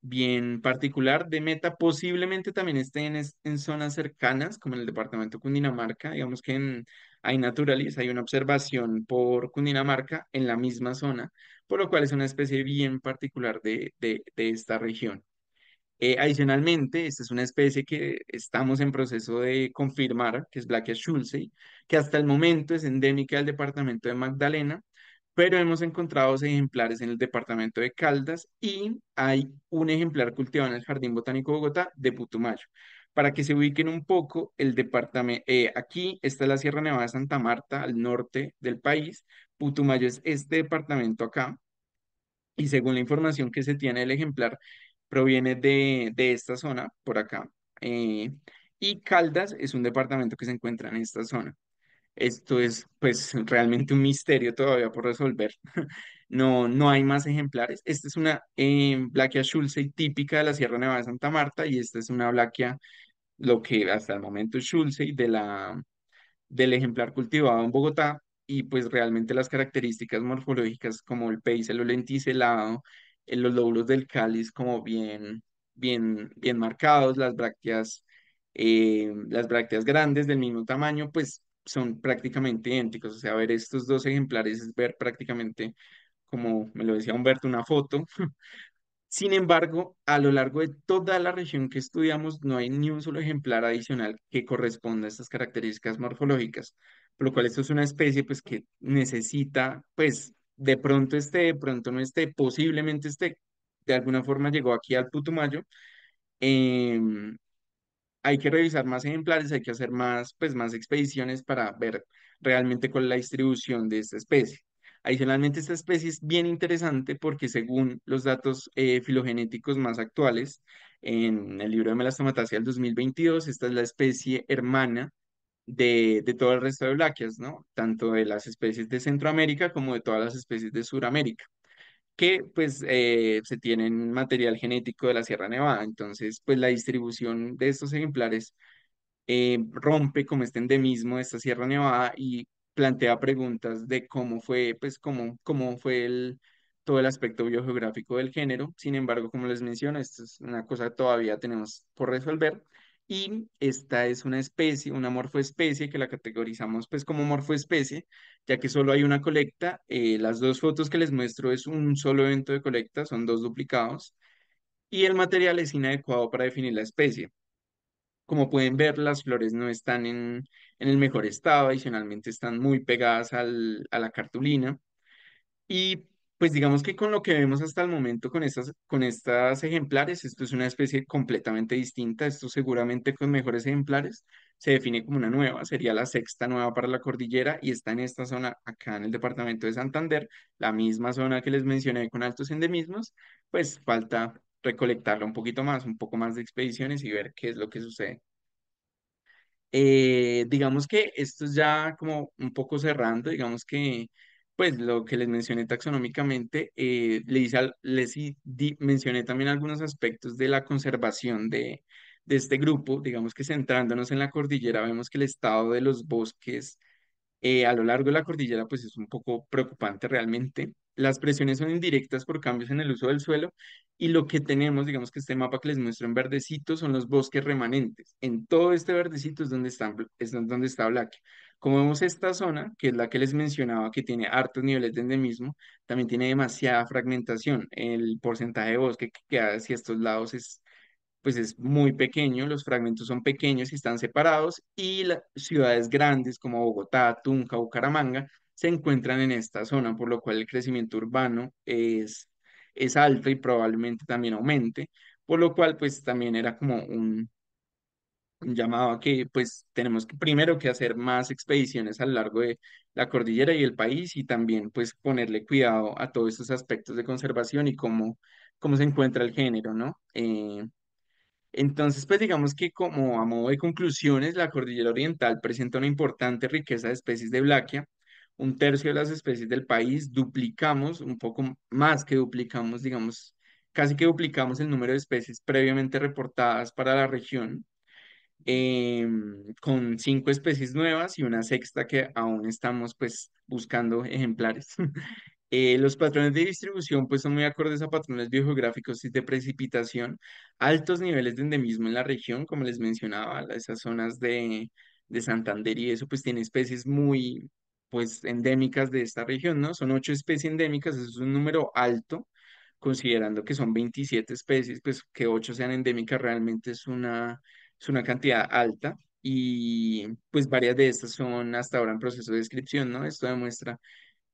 bien particular de meta. Posiblemente también esté en, zonas cercanas, como en el departamento Cundinamarca, digamos que en hay Naturalis, hay una observación por Cundinamarca en la misma zona, por lo cual es una especie bien particular de, esta región. Eh, adicionalmente, esta es una especie que estamos en proceso de confirmar, que es Black Schulze, que hasta el momento es endémica del departamento de Magdalena, pero hemos encontrado ejemplares en el departamento de Caldas y hay un ejemplar cultivado en el Jardín Botánico Bogotá de Putumayo. Para que se ubiquen un poco, el departamento, eh, aquí está la Sierra Nevada de Santa Marta, al norte del país. Putumayo es este departamento acá. Y según la información que se tiene, el ejemplar proviene de, esta zona, por acá. Eh, y Caldas es un departamento que se encuentra en esta zona. Esto es pues realmente un misterio todavía por resolver. [LAUGHS] No, no hay más ejemplares. Esta es una eh, Blackia Schulze típica de la Sierra Nevada de Santa Marta y esta es una Blaquia lo que hasta el momento es Schulze de la, del ejemplar cultivado en Bogotá y pues realmente las características morfológicas como el o lenticelado, eh, los lóbulos del cáliz como bien, bien, bien marcados, las brácteas, eh, las brácteas grandes del mismo tamaño, pues son prácticamente idénticos. O sea, ver estos dos ejemplares es ver prácticamente, como me lo decía Humberto, una foto [LAUGHS] Sin embargo, a lo largo de toda la región que estudiamos, no hay ni un solo ejemplar adicional que corresponda a estas características morfológicas, por lo cual esto es una especie pues, que necesita, pues, de pronto esté, de pronto no esté, posiblemente esté, de alguna forma llegó aquí al Putumayo. Em, hay que revisar más ejemplares, hay que hacer más, pues, más expediciones para ver realmente cuál es la distribución de esta especie. Adicionalmente, esta especie es bien interesante porque según los datos eh, filogenéticos más actuales, en el libro de Melastomatasia del 2022, esta es la especie hermana de, todo el resto de blaquias, ¿no? Tanto de las especies de Centroamérica como de todas las especies de Sudamérica, que pues eh, se tienen material genético de la Sierra Nevada. Entonces, pues la distribución de estos ejemplares eh, rompe como este endemismo de esta Sierra Nevada y plantea preguntas de cómo fue, pues, cómo, cómo fue el, todo el aspecto biogeográfico del género. Sin embargo, como les menciono, esta es una cosa que todavía tenemos por resolver. Y esta es una especie, una morfoespecie que la categorizamos pues como morfoespecie, ya que solo hay una colecta. Eh, las dos fotos que les muestro es un solo evento de colecta, son dos duplicados. Y el material es inadecuado para definir la especie. Como pueden ver, las flores no están en, en el mejor estado, adicionalmente están muy pegadas a la cartulina. Y pues digamos que con lo que vemos hasta el momento con estas, con estas ejemplares, esto es una especie completamente distinta, esto seguramente con mejores ejemplares se define como una nueva, sería la sexta nueva para la cordillera y está en esta zona acá en el departamento de Santander, la misma zona que les mencioné con altos endemismos, pues falta recolectarlo un poquito más, un poco más de expediciones y ver qué es lo que sucede. Eh, digamos que esto es ya como un poco cerrando, digamos que pues lo que les mencioné taxonómicamente, eh, les, les mencioné también algunos aspectos de la conservación de, de este grupo, digamos que centrándonos en la cordillera, vemos que el estado de los bosques eh, a lo largo de la cordillera pues es un poco preocupante realmente las presiones son indirectas por cambios en el uso del suelo y lo que tenemos, digamos que este mapa que les muestro en verdecito son los bosques remanentes. En todo este verdecito es donde, están, es donde está Black. Como vemos esta zona, que es la que les mencionaba, que tiene hartos niveles de endemismo, también tiene demasiada fragmentación. El porcentaje de bosque que queda hacia estos lados es, pues es muy pequeño, los fragmentos son pequeños y están separados y las ciudades grandes como Bogotá, Tunja, Bucaramanga se encuentran en esta zona, por lo cual el crecimiento urbano es, es alto y probablemente también aumente, por lo cual pues también era como un, llamado a que pues tenemos que primero que hacer más expediciones a lo largo de la cordillera y el país y también pues ponerle cuidado a todos estos aspectos de conservación y cómo, cómo se encuentra el género, ¿no? Eh, entonces, pues digamos que como a modo de conclusiones, la cordillera oriental presenta una importante riqueza de especies de blaquia un tercio de las especies del país, duplicamos, un poco más que duplicamos, digamos, casi que duplicamos el número de especies previamente reportadas para la región, em, con cinco especies nuevas y una sexta que aún estamos pues buscando ejemplares. [LAUGHS] Eh, los patrones de distribución pues son muy acordes a patrones biogeográficos y de precipitación, altos niveles de endemismo en la región, como les mencionaba, esas zonas de, de Santander y eso pues tiene especies muy, pues endémicas de esta región, ¿no? Son ocho especies endémicas, eso es un número alto, considerando que son 27 especies, pues que ocho sean endémicas realmente es una, es una cantidad alta y pues varias de estas son hasta ahora en proceso de descripción, ¿no? Esto demuestra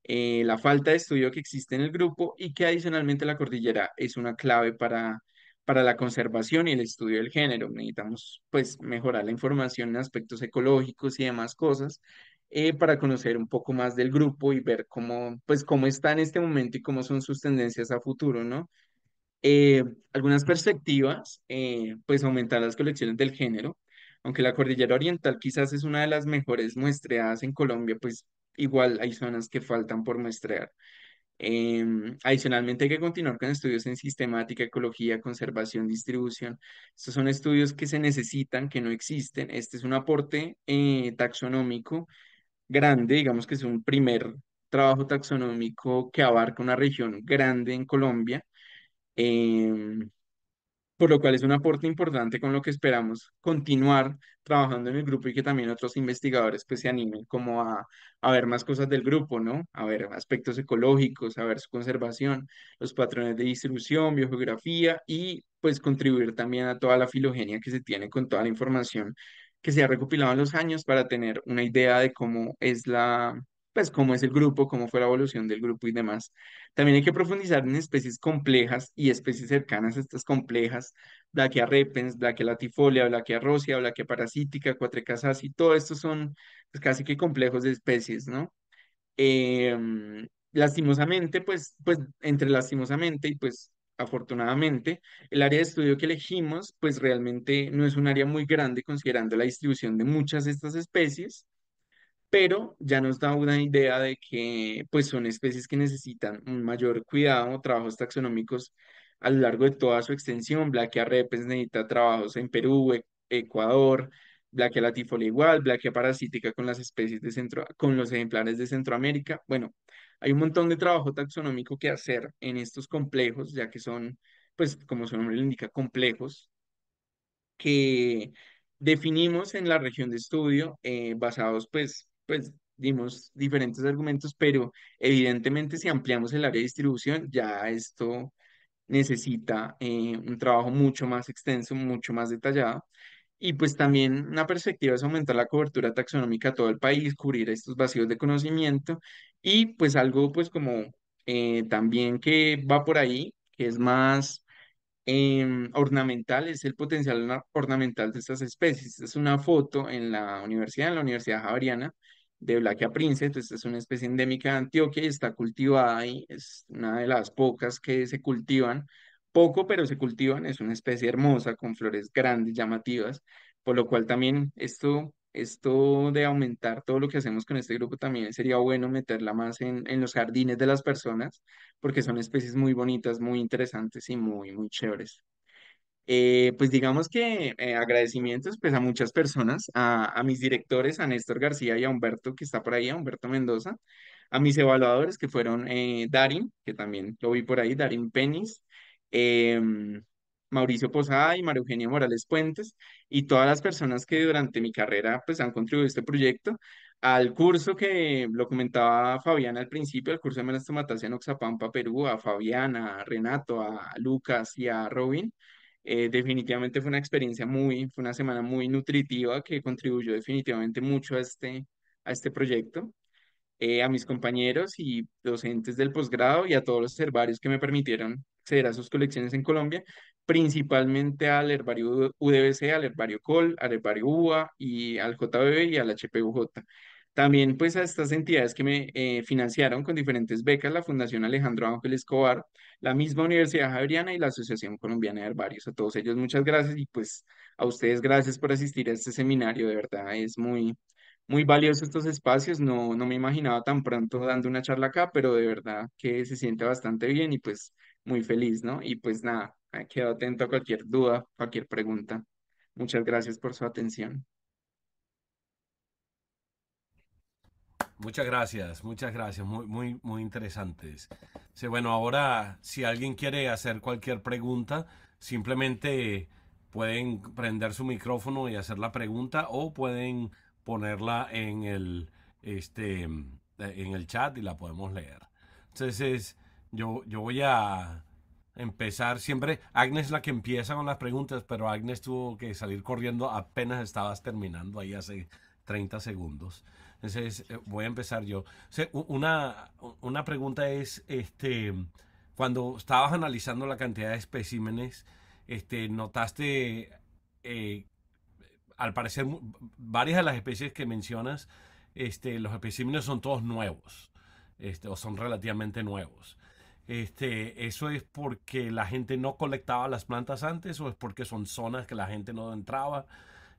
eh, la falta de estudio que existe en el grupo y que adicionalmente la cordillera es una clave para, para la conservación y el estudio del género. Necesitamos pues mejorar la información en aspectos ecológicos y demás cosas eh, para conocer un poco más del grupo y ver cómo, pues, cómo está en este momento y cómo son sus tendencias a futuro, ¿no? Eh, algunas perspectivas, eh, pues aumentar las colecciones del género, aunque la Cordillera Oriental quizás es una de las mejores muestreadas en Colombia, pues igual hay zonas que faltan por muestrear. Em, adicionalmente hay que continuar con estudios en sistemática, ecología, conservación, distribución. Estos son estudios que se necesitan, que no existen. Este es un aporte taxonómico grande, digamos que es un primer trabajo taxonómico que abarca una región grande en Colombia, em, por lo cual es un aporte importante con lo que esperamos continuar trabajando en el grupo y que también otros investigadores pues se animen como a, ver más cosas del grupo, ¿no? A ver aspectos ecológicos, a ver su conservación, los patrones de distribución, biogeografía y pues contribuir también a toda la filogenia que se tiene con toda la información que se ha recopilado en los años para tener una idea de cómo es la, pues cómo es el grupo, cómo fue la evolución del grupo y demás. También hay que profundizar en especies complejas y especies cercanas a estas complejas, Blaquea repens, Blaquea latifolia, Blaquea rosia, Blaquea parasítica, y todo esto son pues, casi que complejos de especies, ¿no? Em, lastimosamente, pues, pues entre lastimosamente y pues afortunadamente, el área de estudio que elegimos, pues realmente no es un área muy grande considerando la distribución de muchas de estas especies, pero ya nos da una idea de que pues son especies que necesitan un mayor cuidado, trabajos taxonómicos a lo largo de toda su extensión. blaquea repens necesita trabajos en Perú, Ecuador, blaquea latifolia igual, blaquea parasítica con las especies de centro, con los ejemplares de Centroamérica. Bueno, hay un montón de trabajo taxonómico que hacer en estos complejos, ya que son, pues como su nombre lo indica, complejos, que definimos en la región de estudio eh, basados, pues, pues dimos diferentes argumentos, pero evidentemente si ampliamos el área de distribución, ya esto necesita eh, un trabajo mucho más extenso, mucho más detallado. Y pues también una perspectiva es aumentar la cobertura taxonómica a todo el país, cubrir estos vacíos de conocimiento y pues algo pues como eh, también que va por ahí, que es más em, ornamental, es el potencial ornamental de estas especies. es una foto en la universidad, en la Universidad Javeriana de Blaquia Prince, entonces es una especie endémica de Antioquia y está cultivada ahí, es una de las pocas que se cultivan poco, pero se cultivan, es una especie hermosa con flores grandes, llamativas, por lo cual también esto, esto de aumentar todo lo que hacemos con este grupo también sería bueno meterla más en, en los jardines de las personas, porque son especies muy bonitas, muy interesantes y muy, muy chéveres. Eh, pues digamos que eh, agradecimientos pues a muchas personas, a, mis directores, a Néstor García y a Humberto que está por ahí, a Humberto Mendoza, a mis evaluadores que fueron eh, Darín, que también lo vi por ahí, Darín Penis, Em, Mauricio Posada y María Eugenia Morales Puentes y todas las personas que durante mi carrera pues han contribuido a este proyecto, al curso que lo comentaba Fabiana al principio, al curso de melastomatasia en Oxapampa, Perú, a Fabiana, a Renato, a Lucas y a Robin. Eh, definitivamente fue una experiencia muy, fue una semana muy nutritiva que contribuyó definitivamente mucho a este, a este proyecto. Eh, a mis compañeros y docentes del posgrado y a todos los herbarios que me permitieron acceder a sus colecciones en Colombia, principalmente al herbario UDBC, al herbario COL, al herbario UBA y al JBB y al HPUJ. También pues a estas entidades que me eh, financiaron con diferentes becas, la Fundación Alejandro Ángel Escobar, la misma Universidad Javeriana y la Asociación Colombiana de Herbarios. A todos ellos muchas gracias y pues a ustedes gracias por asistir a este seminario, de verdad es muy, muy valioso estos espacios, no, no me imaginaba tan pronto dando una charla acá, pero de verdad que se siente bastante bien y pues muy feliz, ¿no? Y pues nada, quedo atento a cualquier duda, cualquier pregunta. Muchas gracias por su atención. Muchas gracias, muchas gracias, muy, muy, muy interesantes. bueno, ahora si alguien quiere hacer cualquier pregunta, simplemente pueden prender su micrófono y hacer la pregunta o pueden ponerla en el, este, en el chat y la podemos leer. Entonces, yo, voy a empezar siempre. Agnes es la que empieza con las preguntas, pero Agnes tuvo que salir corriendo apenas estabas terminando ahí hace 30 segundos. Entonces, eh, voy a empezar yo. una, pregunta es, este, cuando estabas analizando la cantidad de especímenes, este, notaste, eh, al parecer, varias de las especies que mencionas, este, los especímenes son todos nuevos, este, o son relativamente nuevos. Este, eso es porque la gente no colectaba las plantas antes o es porque son zonas que la gente no entraba.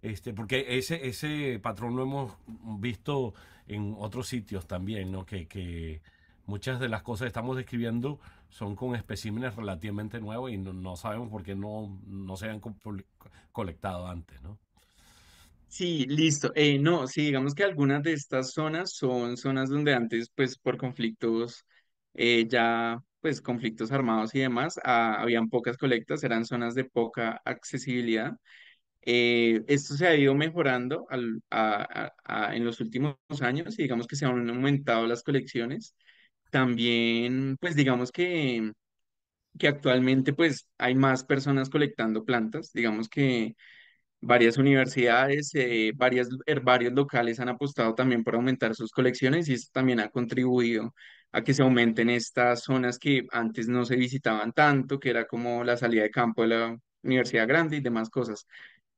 Este, porque ese, ese patrón lo hemos visto en otros sitios también, ¿no? Que, muchas de las cosas que estamos describiendo son con especímenes relativamente nuevos y no, sabemos por qué no, no se han colectado antes, ¿no? Sí, listo. Eh, no, sí, digamos que algunas de estas zonas son zonas donde antes, pues por conflictos eh, ya pues conflictos armados y demás, ah, habían pocas colectas, eran zonas de poca accesibilidad. Eh, esto se ha ido mejorando al, en los últimos años y digamos que se han aumentado las colecciones. También, pues digamos que, que actualmente pues hay más personas colectando plantas, digamos que varias universidades, eh, er, varios herbarios locales han apostado también por aumentar sus colecciones y esto también ha contribuido a que se aumenten estas zonas que antes no se visitaban tanto, que era como la salida de campo de la Universidad Grande y demás cosas.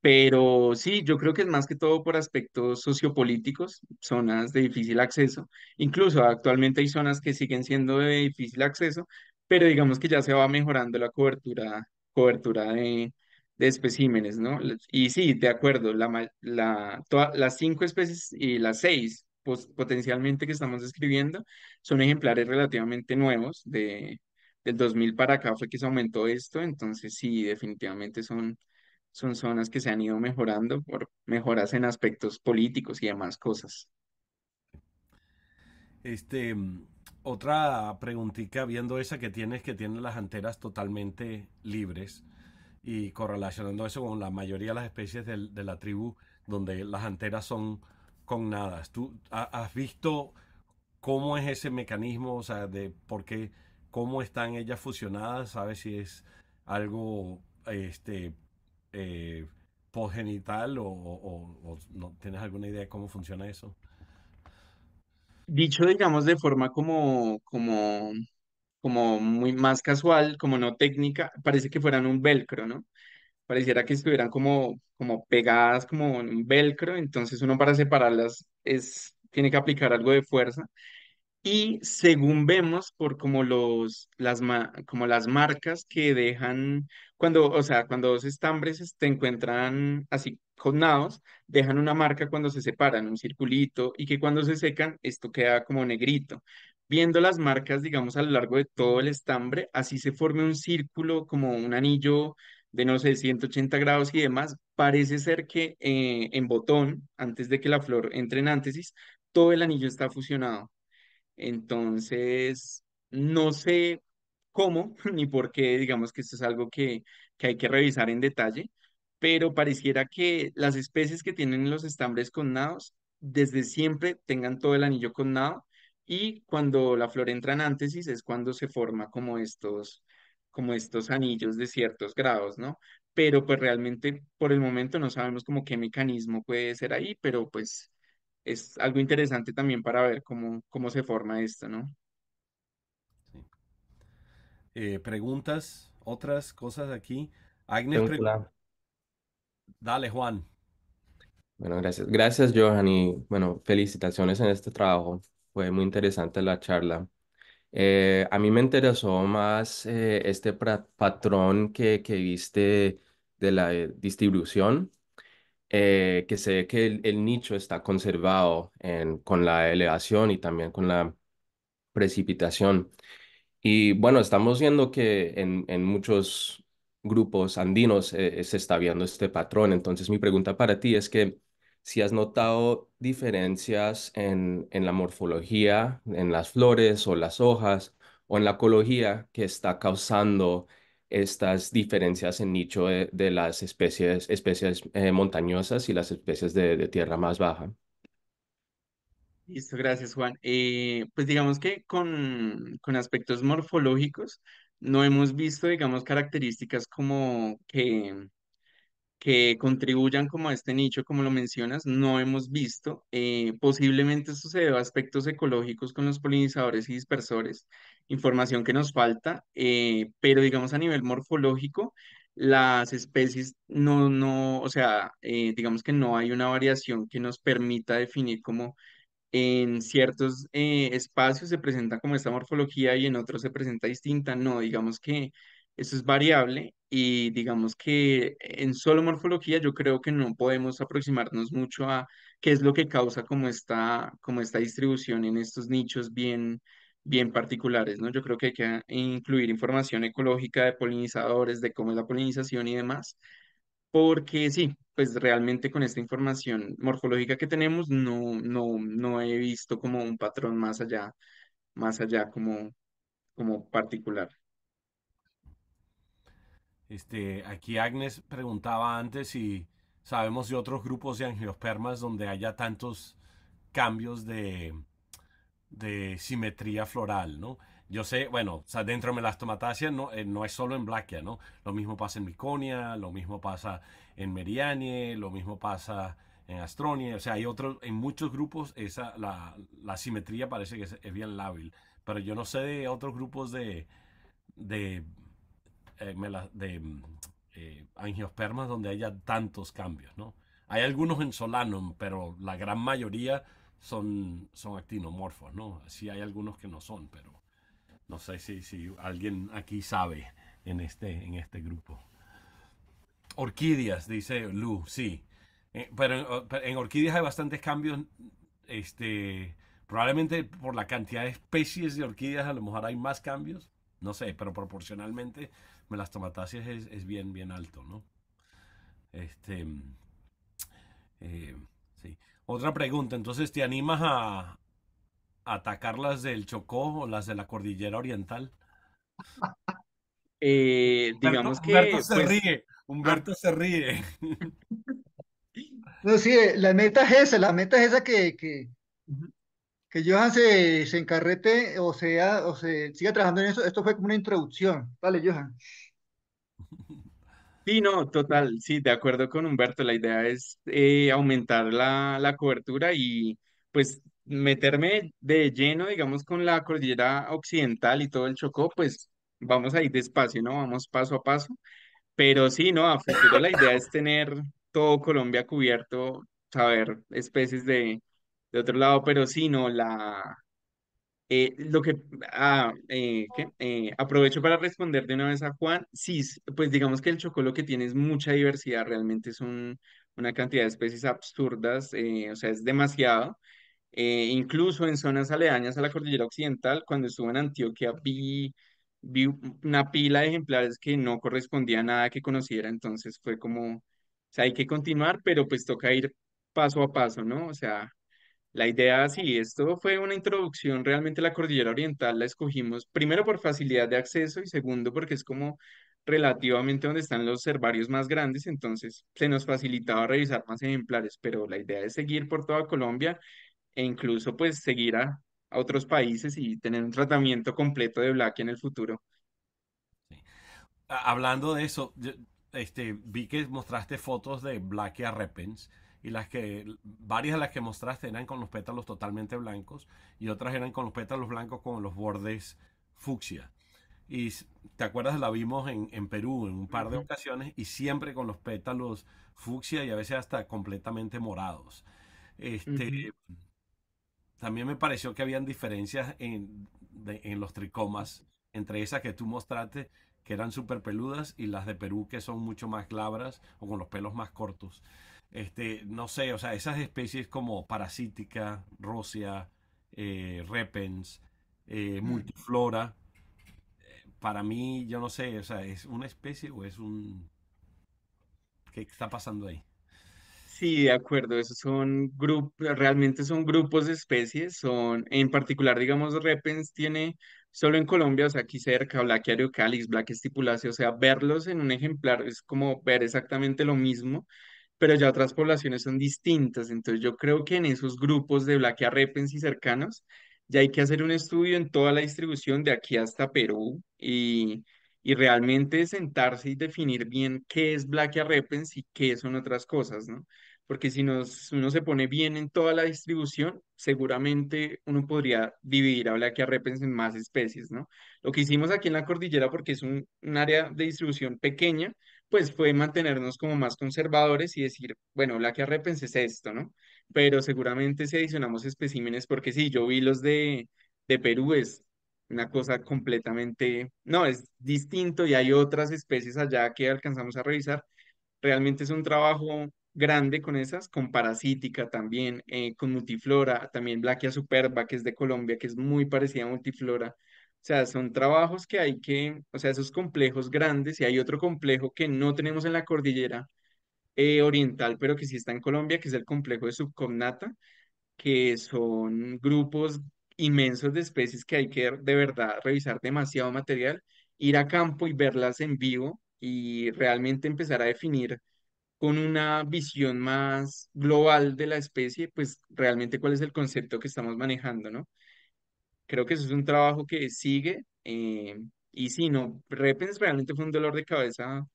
Pero sí, yo creo que es más que todo por aspectos sociopolíticos, zonas de difícil acceso. Incluso actualmente hay zonas que siguen siendo de difícil acceso, pero digamos que ya se va mejorando la cobertura, cobertura de, de especímenes, ¿no? Y sí, de acuerdo, la, la, las cinco especies y las seis potencialmente que estamos describiendo son ejemplares relativamente nuevos, de, del 2000 para acá fue que se aumentó esto, entonces sí, definitivamente son, son zonas que se han ido mejorando por mejoras en aspectos políticos y demás cosas. Este, otra preguntita viendo esa que tienes, que tiene las anteras totalmente libres y correlacionando eso con la mayoría de las especies de, de la tribu donde las anteras son connadas. ¿Tú has visto cómo es ese mecanismo? O sea, de por qué, cómo están ellas fusionadas, ¿sabes si es algo este, eh, posgenital o, o, no, tienes alguna idea de cómo funciona eso? Dicho, digamos, de forma como, como como muy más casual, como no técnica, parece que fueran un velcro, ¿no? Pareciera que estuvieran como, como pegadas como un velcro, entonces uno para separarlas es, tiene que aplicar algo de fuerza. Y según vemos por como los las como las marcas que dejan cuando, o sea, cuando dos estambres se encuentran así nados dejan una marca cuando se separan, un circulito y que cuando se secan esto queda como negrito viendo las marcas, digamos, a lo largo de todo el estambre, así se forme un círculo como un anillo de, no sé, 180 grados y demás, parece ser que eh, en botón, antes de que la flor entre en antesis, todo el anillo está fusionado. Entonces, no sé cómo [LAUGHS] ni por qué, digamos que esto es algo que, que hay que revisar en detalle, pero pareciera que las especies que tienen los estambres con nados, desde siempre tengan todo el anillo con nado, y cuando la flor entra en antesis es cuando se forma como estos, como estos anillos de ciertos grados, ¿no? Pero pues realmente por el momento no sabemos como qué mecanismo puede ser ahí, pero pues es algo interesante también para ver cómo, cómo se forma esto, ¿no? Eh, preguntas, otras cosas aquí. Agnes, dale Juan. Bueno, gracias. Gracias, Johan, y bueno, felicitaciones en este trabajo. Fue muy interesante la charla. Eh, a mí me interesó más eh, este patrón que, que viste de la eh, distribución, que se que el, nicho está conservado en, con la elevación y también con la precipitación. Y bueno, estamos viendo que en, en muchos grupos andinos se está viendo este patrón. Entonces, mi pregunta para ti es que si has notado diferencias en, en, la morfología, en las flores o las hojas o en la ecología que está causando estas diferencias en nicho de, las especies, especies eh, montañosas y las especies de, tierra más baja. Listo, gracias Juan. Eh, pues digamos que con, con aspectos morfológicos no hemos visto, digamos, características como que que contribuyan como a este nicho, como lo mencionas, no hemos visto. Eh, posiblemente esto se a aspectos ecológicos con los polinizadores y dispersores, información que nos falta, eh, pero digamos a nivel morfológico, las especies no, no, o sea, eh, digamos que no hay una variación que nos permita definir como en ciertos espacios se presenta como esta morfología y en otros se presenta distinta, no, digamos que eso es variable y digamos que en solo morfología yo creo que no podemos aproximarnos mucho a qué es lo que causa como esta, como distribución en estos nichos bien, bien particulares, ¿no? Yo creo que hay que incluir información ecológica de polinizadores, de cómo es la polinización y demás, porque sí, pues realmente con esta información morfológica que tenemos no, no, no he visto como un patrón más allá, más allá como, como particular. Este, aquí Agnes preguntaba antes si sabemos de otros grupos de angiospermas donde haya tantos cambios de, simetría floral, ¿no? Yo sé, bueno, sea, dentro de tomatáceas no, eh, no es solo en Blackia, ¿no? Lo mismo pasa en Miconia, lo mismo pasa en Merianie, lo mismo pasa en Astronia, o sea, hay otros, en muchos grupos esa, la, simetría parece que es, es, bien lábil, pero yo no sé de otros grupos de, de eh, de mm, eh, angiospermas donde haya tantos cambios, ¿no? Hay algunos en solanum, pero la gran mayoría son, son actinomorfos, ¿no? Sí hay algunos que no son, pero no sé si, si alguien aquí sabe en este, en este grupo. Orquídeas, dice Lu, sí. Eh, pero, en, orquídeas hay bastantes cambios, este, probablemente por la cantidad de especies de orquídeas a lo mejor hay más cambios, no sé, pero proporcionalmente las tomatáceas es, bien, bien alto, ¿no? Este, eh, sí. Otra pregunta, entonces, ¿te animas a, atacar las del Chocó o las de la Cordillera Oriental? Eh, digamos que... Humberto se pues, ríe, Humberto se ríe. [LAUGHS] No, sí, eh, la meta es esa, la meta es esa que, que Johan se, se, encarrete o sea o se siga trabajando en eso, esto fue como una introducción, ¿vale, Johan? [LAUGHS] Sí, no, total, sí, de acuerdo con Humberto, la idea es eh, aumentar la, la, cobertura y pues meterme de lleno, digamos, con la cordillera occidental y todo el Chocó, pues vamos a ir despacio, ¿no? Vamos paso a paso, pero sí, no, a futuro la idea es tener todo Colombia cubierto, saber especies de otro lado, pero sí, no, la... Eh, lo que, ah, eh, eh, aprovecho para responder de una vez a Juan. Sí, pues digamos que el lo que tiene es mucha diversidad, realmente es un, una cantidad de especies absurdas, o sea, es demasiado. incluso en zonas aledañas a la cordillera occidental, cuando estuve en Antioquia, vi, vi una pila de ejemplares que no correspondía a nada que conociera, entonces fue como, o sea, hay que continuar, pero pues toca ir paso a paso, ¿no? O sea, la idea, sí, esto fue una introducción. Realmente la cordillera oriental la escogimos primero por facilidad de acceso y segundo porque es como relativamente donde están los herbarios más grandes, entonces se nos facilitaba revisar más ejemplares, pero la idea es seguir por toda Colombia e incluso pues seguir a, otros países y tener un tratamiento completo de Black en el futuro. Hablando de eso, este, vi que mostraste fotos de Black a y las que varias de las que mostraste eran con los pétalos totalmente blancos y otras eran con los pétalos blancos con los bordes fucsia. Y te acuerdas, la vimos en, Perú en un par de ocasiones y siempre con los pétalos fucsia y a veces hasta completamente morados. Este, También me pareció que habían diferencias en, en los tricomas entre esas que tú mostraste que eran súper peludas y las de Perú que son mucho más glabras o con los pelos más cortos. Este, no sé, o sea, esas especies como parasítica, rosia, eh, repens, eh, mm. multiflora, eh, para mí, yo no sé, o sea, ¿es una especie o es un... ¿Qué está pasando ahí? Sí, de acuerdo, esos son grupos, realmente son grupos de especies, son, en particular, digamos, repens tiene solo en Colombia, o sea, aquí cerca, Black calix, Black Stipulace, o sea, verlos en un ejemplar es como ver exactamente lo mismo, pero ya otras poblaciones son distintas. Entonces yo creo que en esos grupos de Blaquia Repens y cercanos, ya hay que hacer un estudio en toda la distribución de aquí hasta Perú y, y realmente sentarse y definir bien qué es Blaquia Repens y qué son otras cosas, ¿no? Porque si nos, uno se pone bien en toda la distribución, seguramente uno podría dividir a Blaquia Repens en más especies, ¿no? Lo que hicimos aquí en la cordillera, porque es un, un área de distribución pequeña, pues fue mantenernos como más conservadores y decir, bueno, la que arrepens es esto, ¿no? Pero seguramente si adicionamos especímenes, porque sí, yo vi los de, de Perú, es una cosa completamente, no, es distinto y hay otras especies allá que alcanzamos a revisar. Realmente es un trabajo grande con esas, con parasítica también, eh, con multiflora, también Blaquia superba, que es de Colombia, que es muy parecida a multiflora. O sea, son trabajos que hay que, o sea, esos complejos grandes y hay otro complejo que no tenemos en la cordillera eh, oriental, pero que sí está en Colombia, que es el complejo de subcomnata, que son grupos inmensos de especies que hay que de verdad revisar demasiado material, ir a campo y verlas en vivo y realmente empezar a definir con una visión más global de la especie, pues realmente cuál es el concepto que estamos manejando, ¿no? Creo que eso es un trabajo que sigue. Eh, y si no, Repens realmente fue un dolor de cabeza,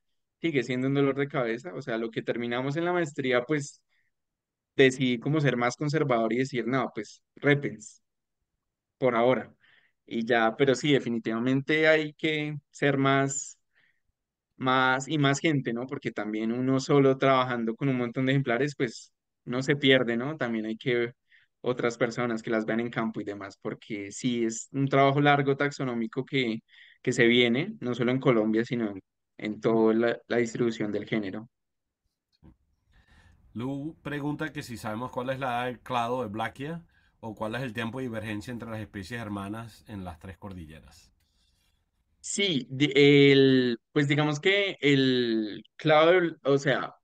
sigue siendo un dolor de cabeza. O sea, lo que terminamos en la maestría, pues decidí como ser más conservador y decir, no, pues Repens, por ahora. Y ya, pero sí, definitivamente hay que ser más, más y más gente, ¿no? Porque también uno solo trabajando con un montón de ejemplares, pues no se pierde, ¿no? También hay que otras personas que las vean en campo y demás, porque sí es un trabajo largo taxonómico que, que se viene, no solo en Colombia, sino en, toda la, distribución del género. Lu pregunta que si sabemos cuál es la edad del clado de Blackia o cuál es el tiempo de divergencia entre las especies hermanas en las tres cordilleras. Sí, el, pues digamos que el clado, o sea,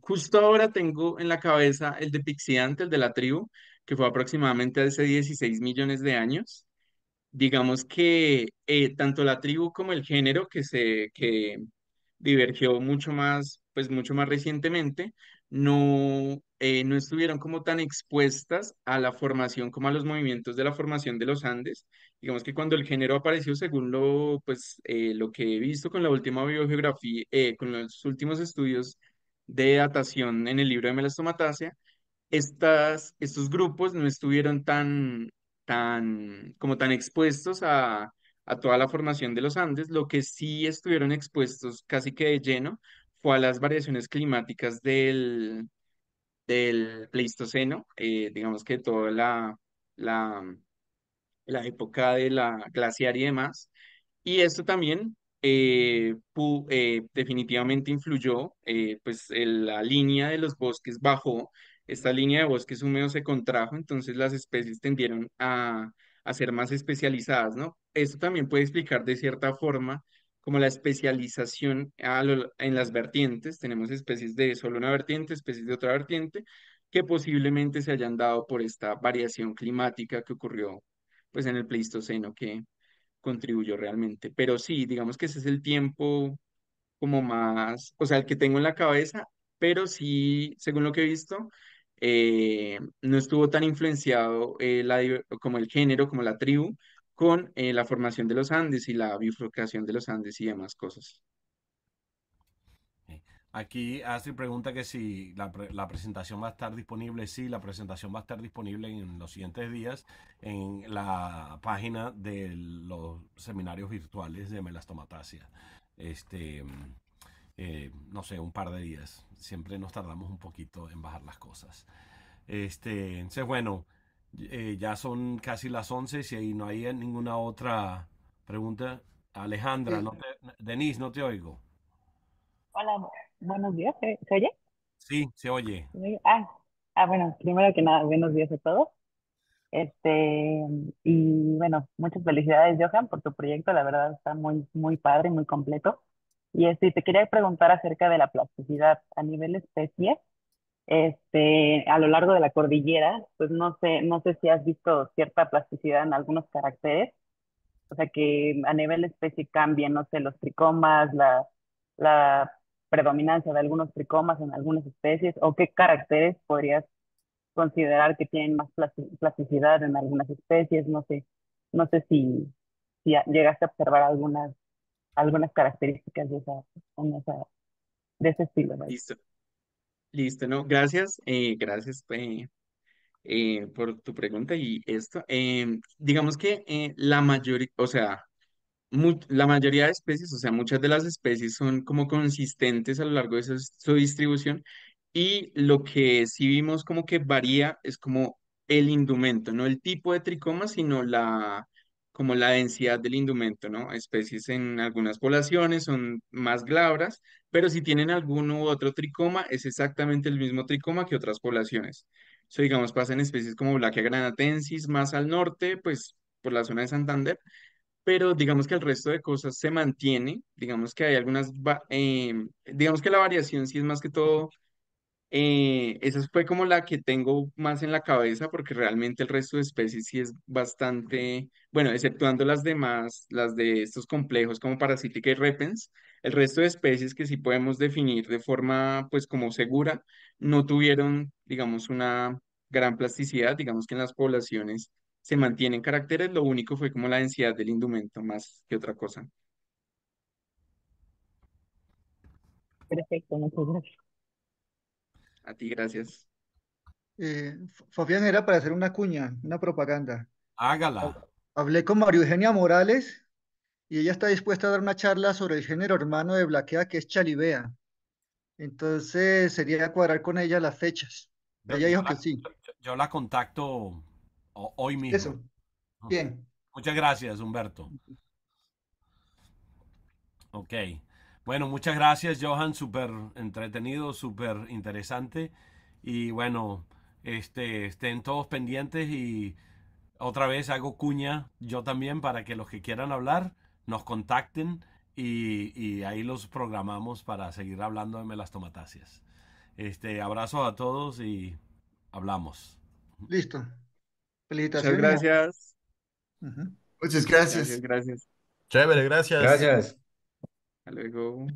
justo ahora tengo en la cabeza el de Pixiante, el de la tribu, que fue aproximadamente hace 16 millones de años. Digamos que eh, tanto la tribu como el género que se que divergió mucho más, pues mucho más recientemente, no, eh, no estuvieron como tan expuestas a la formación como a los movimientos de la formación de los Andes. Digamos que cuando el género apareció, según lo, pues, eh, lo que he visto con la última biogeografía, con los últimos estudios de datación en el libro de Melastomatácea, estas, estos grupos no estuvieron tan, tan, como tan expuestos a, a toda la formación de los Andes, lo que sí estuvieron expuestos casi que de lleno fue a las variaciones climáticas del, del Pleistoceno, eh, digamos que toda la, la, la, época de la glaciar y demás. Y esto también eh, eh, definitivamente influyó, pues la línea de los bosques bajó esta línea de bosques húmedos se contrajo, entonces las especies tendieron a, a ser más especializadas, ¿no? Esto también puede explicar de cierta forma como la especialización en las vertientes. Tenemos especies de solo una vertiente, especies de otra vertiente, que posiblemente se hayan dado por esta variación climática que ocurrió pues en el Pleistoceno que contribuyó realmente. Pero sí, digamos que ese es el tiempo como más, o sea, el que tengo en la cabeza, pero sí, según lo que he visto, eh, no estuvo tan influenciado eh, como el género, como la tribu, con eh, la formación de los Andes y la bifurcación de los Andes y demás cosas. Aquí hace pregunta que si la, la, presentación va a estar disponible. Sí, la presentación va a estar disponible en los siguientes días en la página de los seminarios virtuales de melastomatasia. Este, eh, no sé, un par de días. Siempre nos tardamos un poquito en bajar las cosas. Este, entonces, bueno, eh, ya son casi las 11. Si ahí no hay ninguna otra pregunta, Alejandra, no te, Denise, no te oigo. Hola, buenos días. ¿Se, ¿se oye? Sí, se oye. Ah, ah, bueno, primero que nada, buenos días a todos. Este, y bueno, muchas felicidades, Johan, por tu proyecto. La verdad está muy, muy padre, muy completo. Y este, te quería preguntar acerca de la plasticidad a nivel especie, este, a lo largo de la cordillera, pues no sé, no sé si has visto cierta plasticidad en algunos caracteres, o sea que a nivel especie cambien no sé, los tricomas, la, la predominancia de algunos tricomas en algunas especies, o qué caracteres podrías considerar que tienen más plasticidad en algunas especies, no sé, no sé si, si llegaste a observar algunas algunas características de, esa, de, ese estilo. Listo. Listo, ¿no? Gracias, eh, gracias eh, eh, por tu pregunta y esto. Em, digamos que la mayoría, o sea, la mayoría de especies, o sea, muchas de las especies son como consistentes a lo largo de su, su distribución y lo que sí vimos como que varía es como el indumento, no el tipo de tricoma, sino la, como la densidad del indumento, ¿no? Especies en algunas poblaciones son más glabras, pero si tienen alguno u otro tricoma, es exactamente el mismo tricoma que otras poblaciones. Eso, digamos, pasa especies como Blaquia granatensis, más al norte, pues por la zona de Santander, pero digamos que el resto de cosas se mantiene, digamos que hay algunas, eh, digamos que la variación sí es más que todo eh, esa fue como la que tengo más en la cabeza porque realmente el resto de especies sí es bastante, bueno, exceptuando las demás, las de estos complejos como Parasitica y Repens, el resto de especies que sí podemos definir de forma pues como segura, no tuvieron, digamos, una gran plasticidad, digamos que en las poblaciones se mantienen caracteres, lo único fue como la densidad del indumento más que otra cosa. Perfecto, gracias. A ti, gracias. Eh, Fabián, era para hacer una cuña, una propaganda. Hágala. Hablé con María Eugenia Morales y ella está dispuesta a dar una charla sobre el género hermano de Blaquea, que es Chalibea. Entonces sería cuadrar con ella las fechas. ella dijo que sí. Yo, la contacto hoy mismo. Bien. Muchas gracias, Humberto. Ok. Bueno, muchas gracias, Johan. Súper entretenido, súper interesante. Y bueno, este, estén todos pendientes y otra vez hago cuña yo también para que los que quieran hablar nos contacten y, ahí los programamos para seguir hablando de melastomatasias. Este, abrazo a todos y hablamos. Listo. Felicitaciones. Muchas gracias. Muchas gracias. Gracias. Chévere, gracias. Gracias. Legal.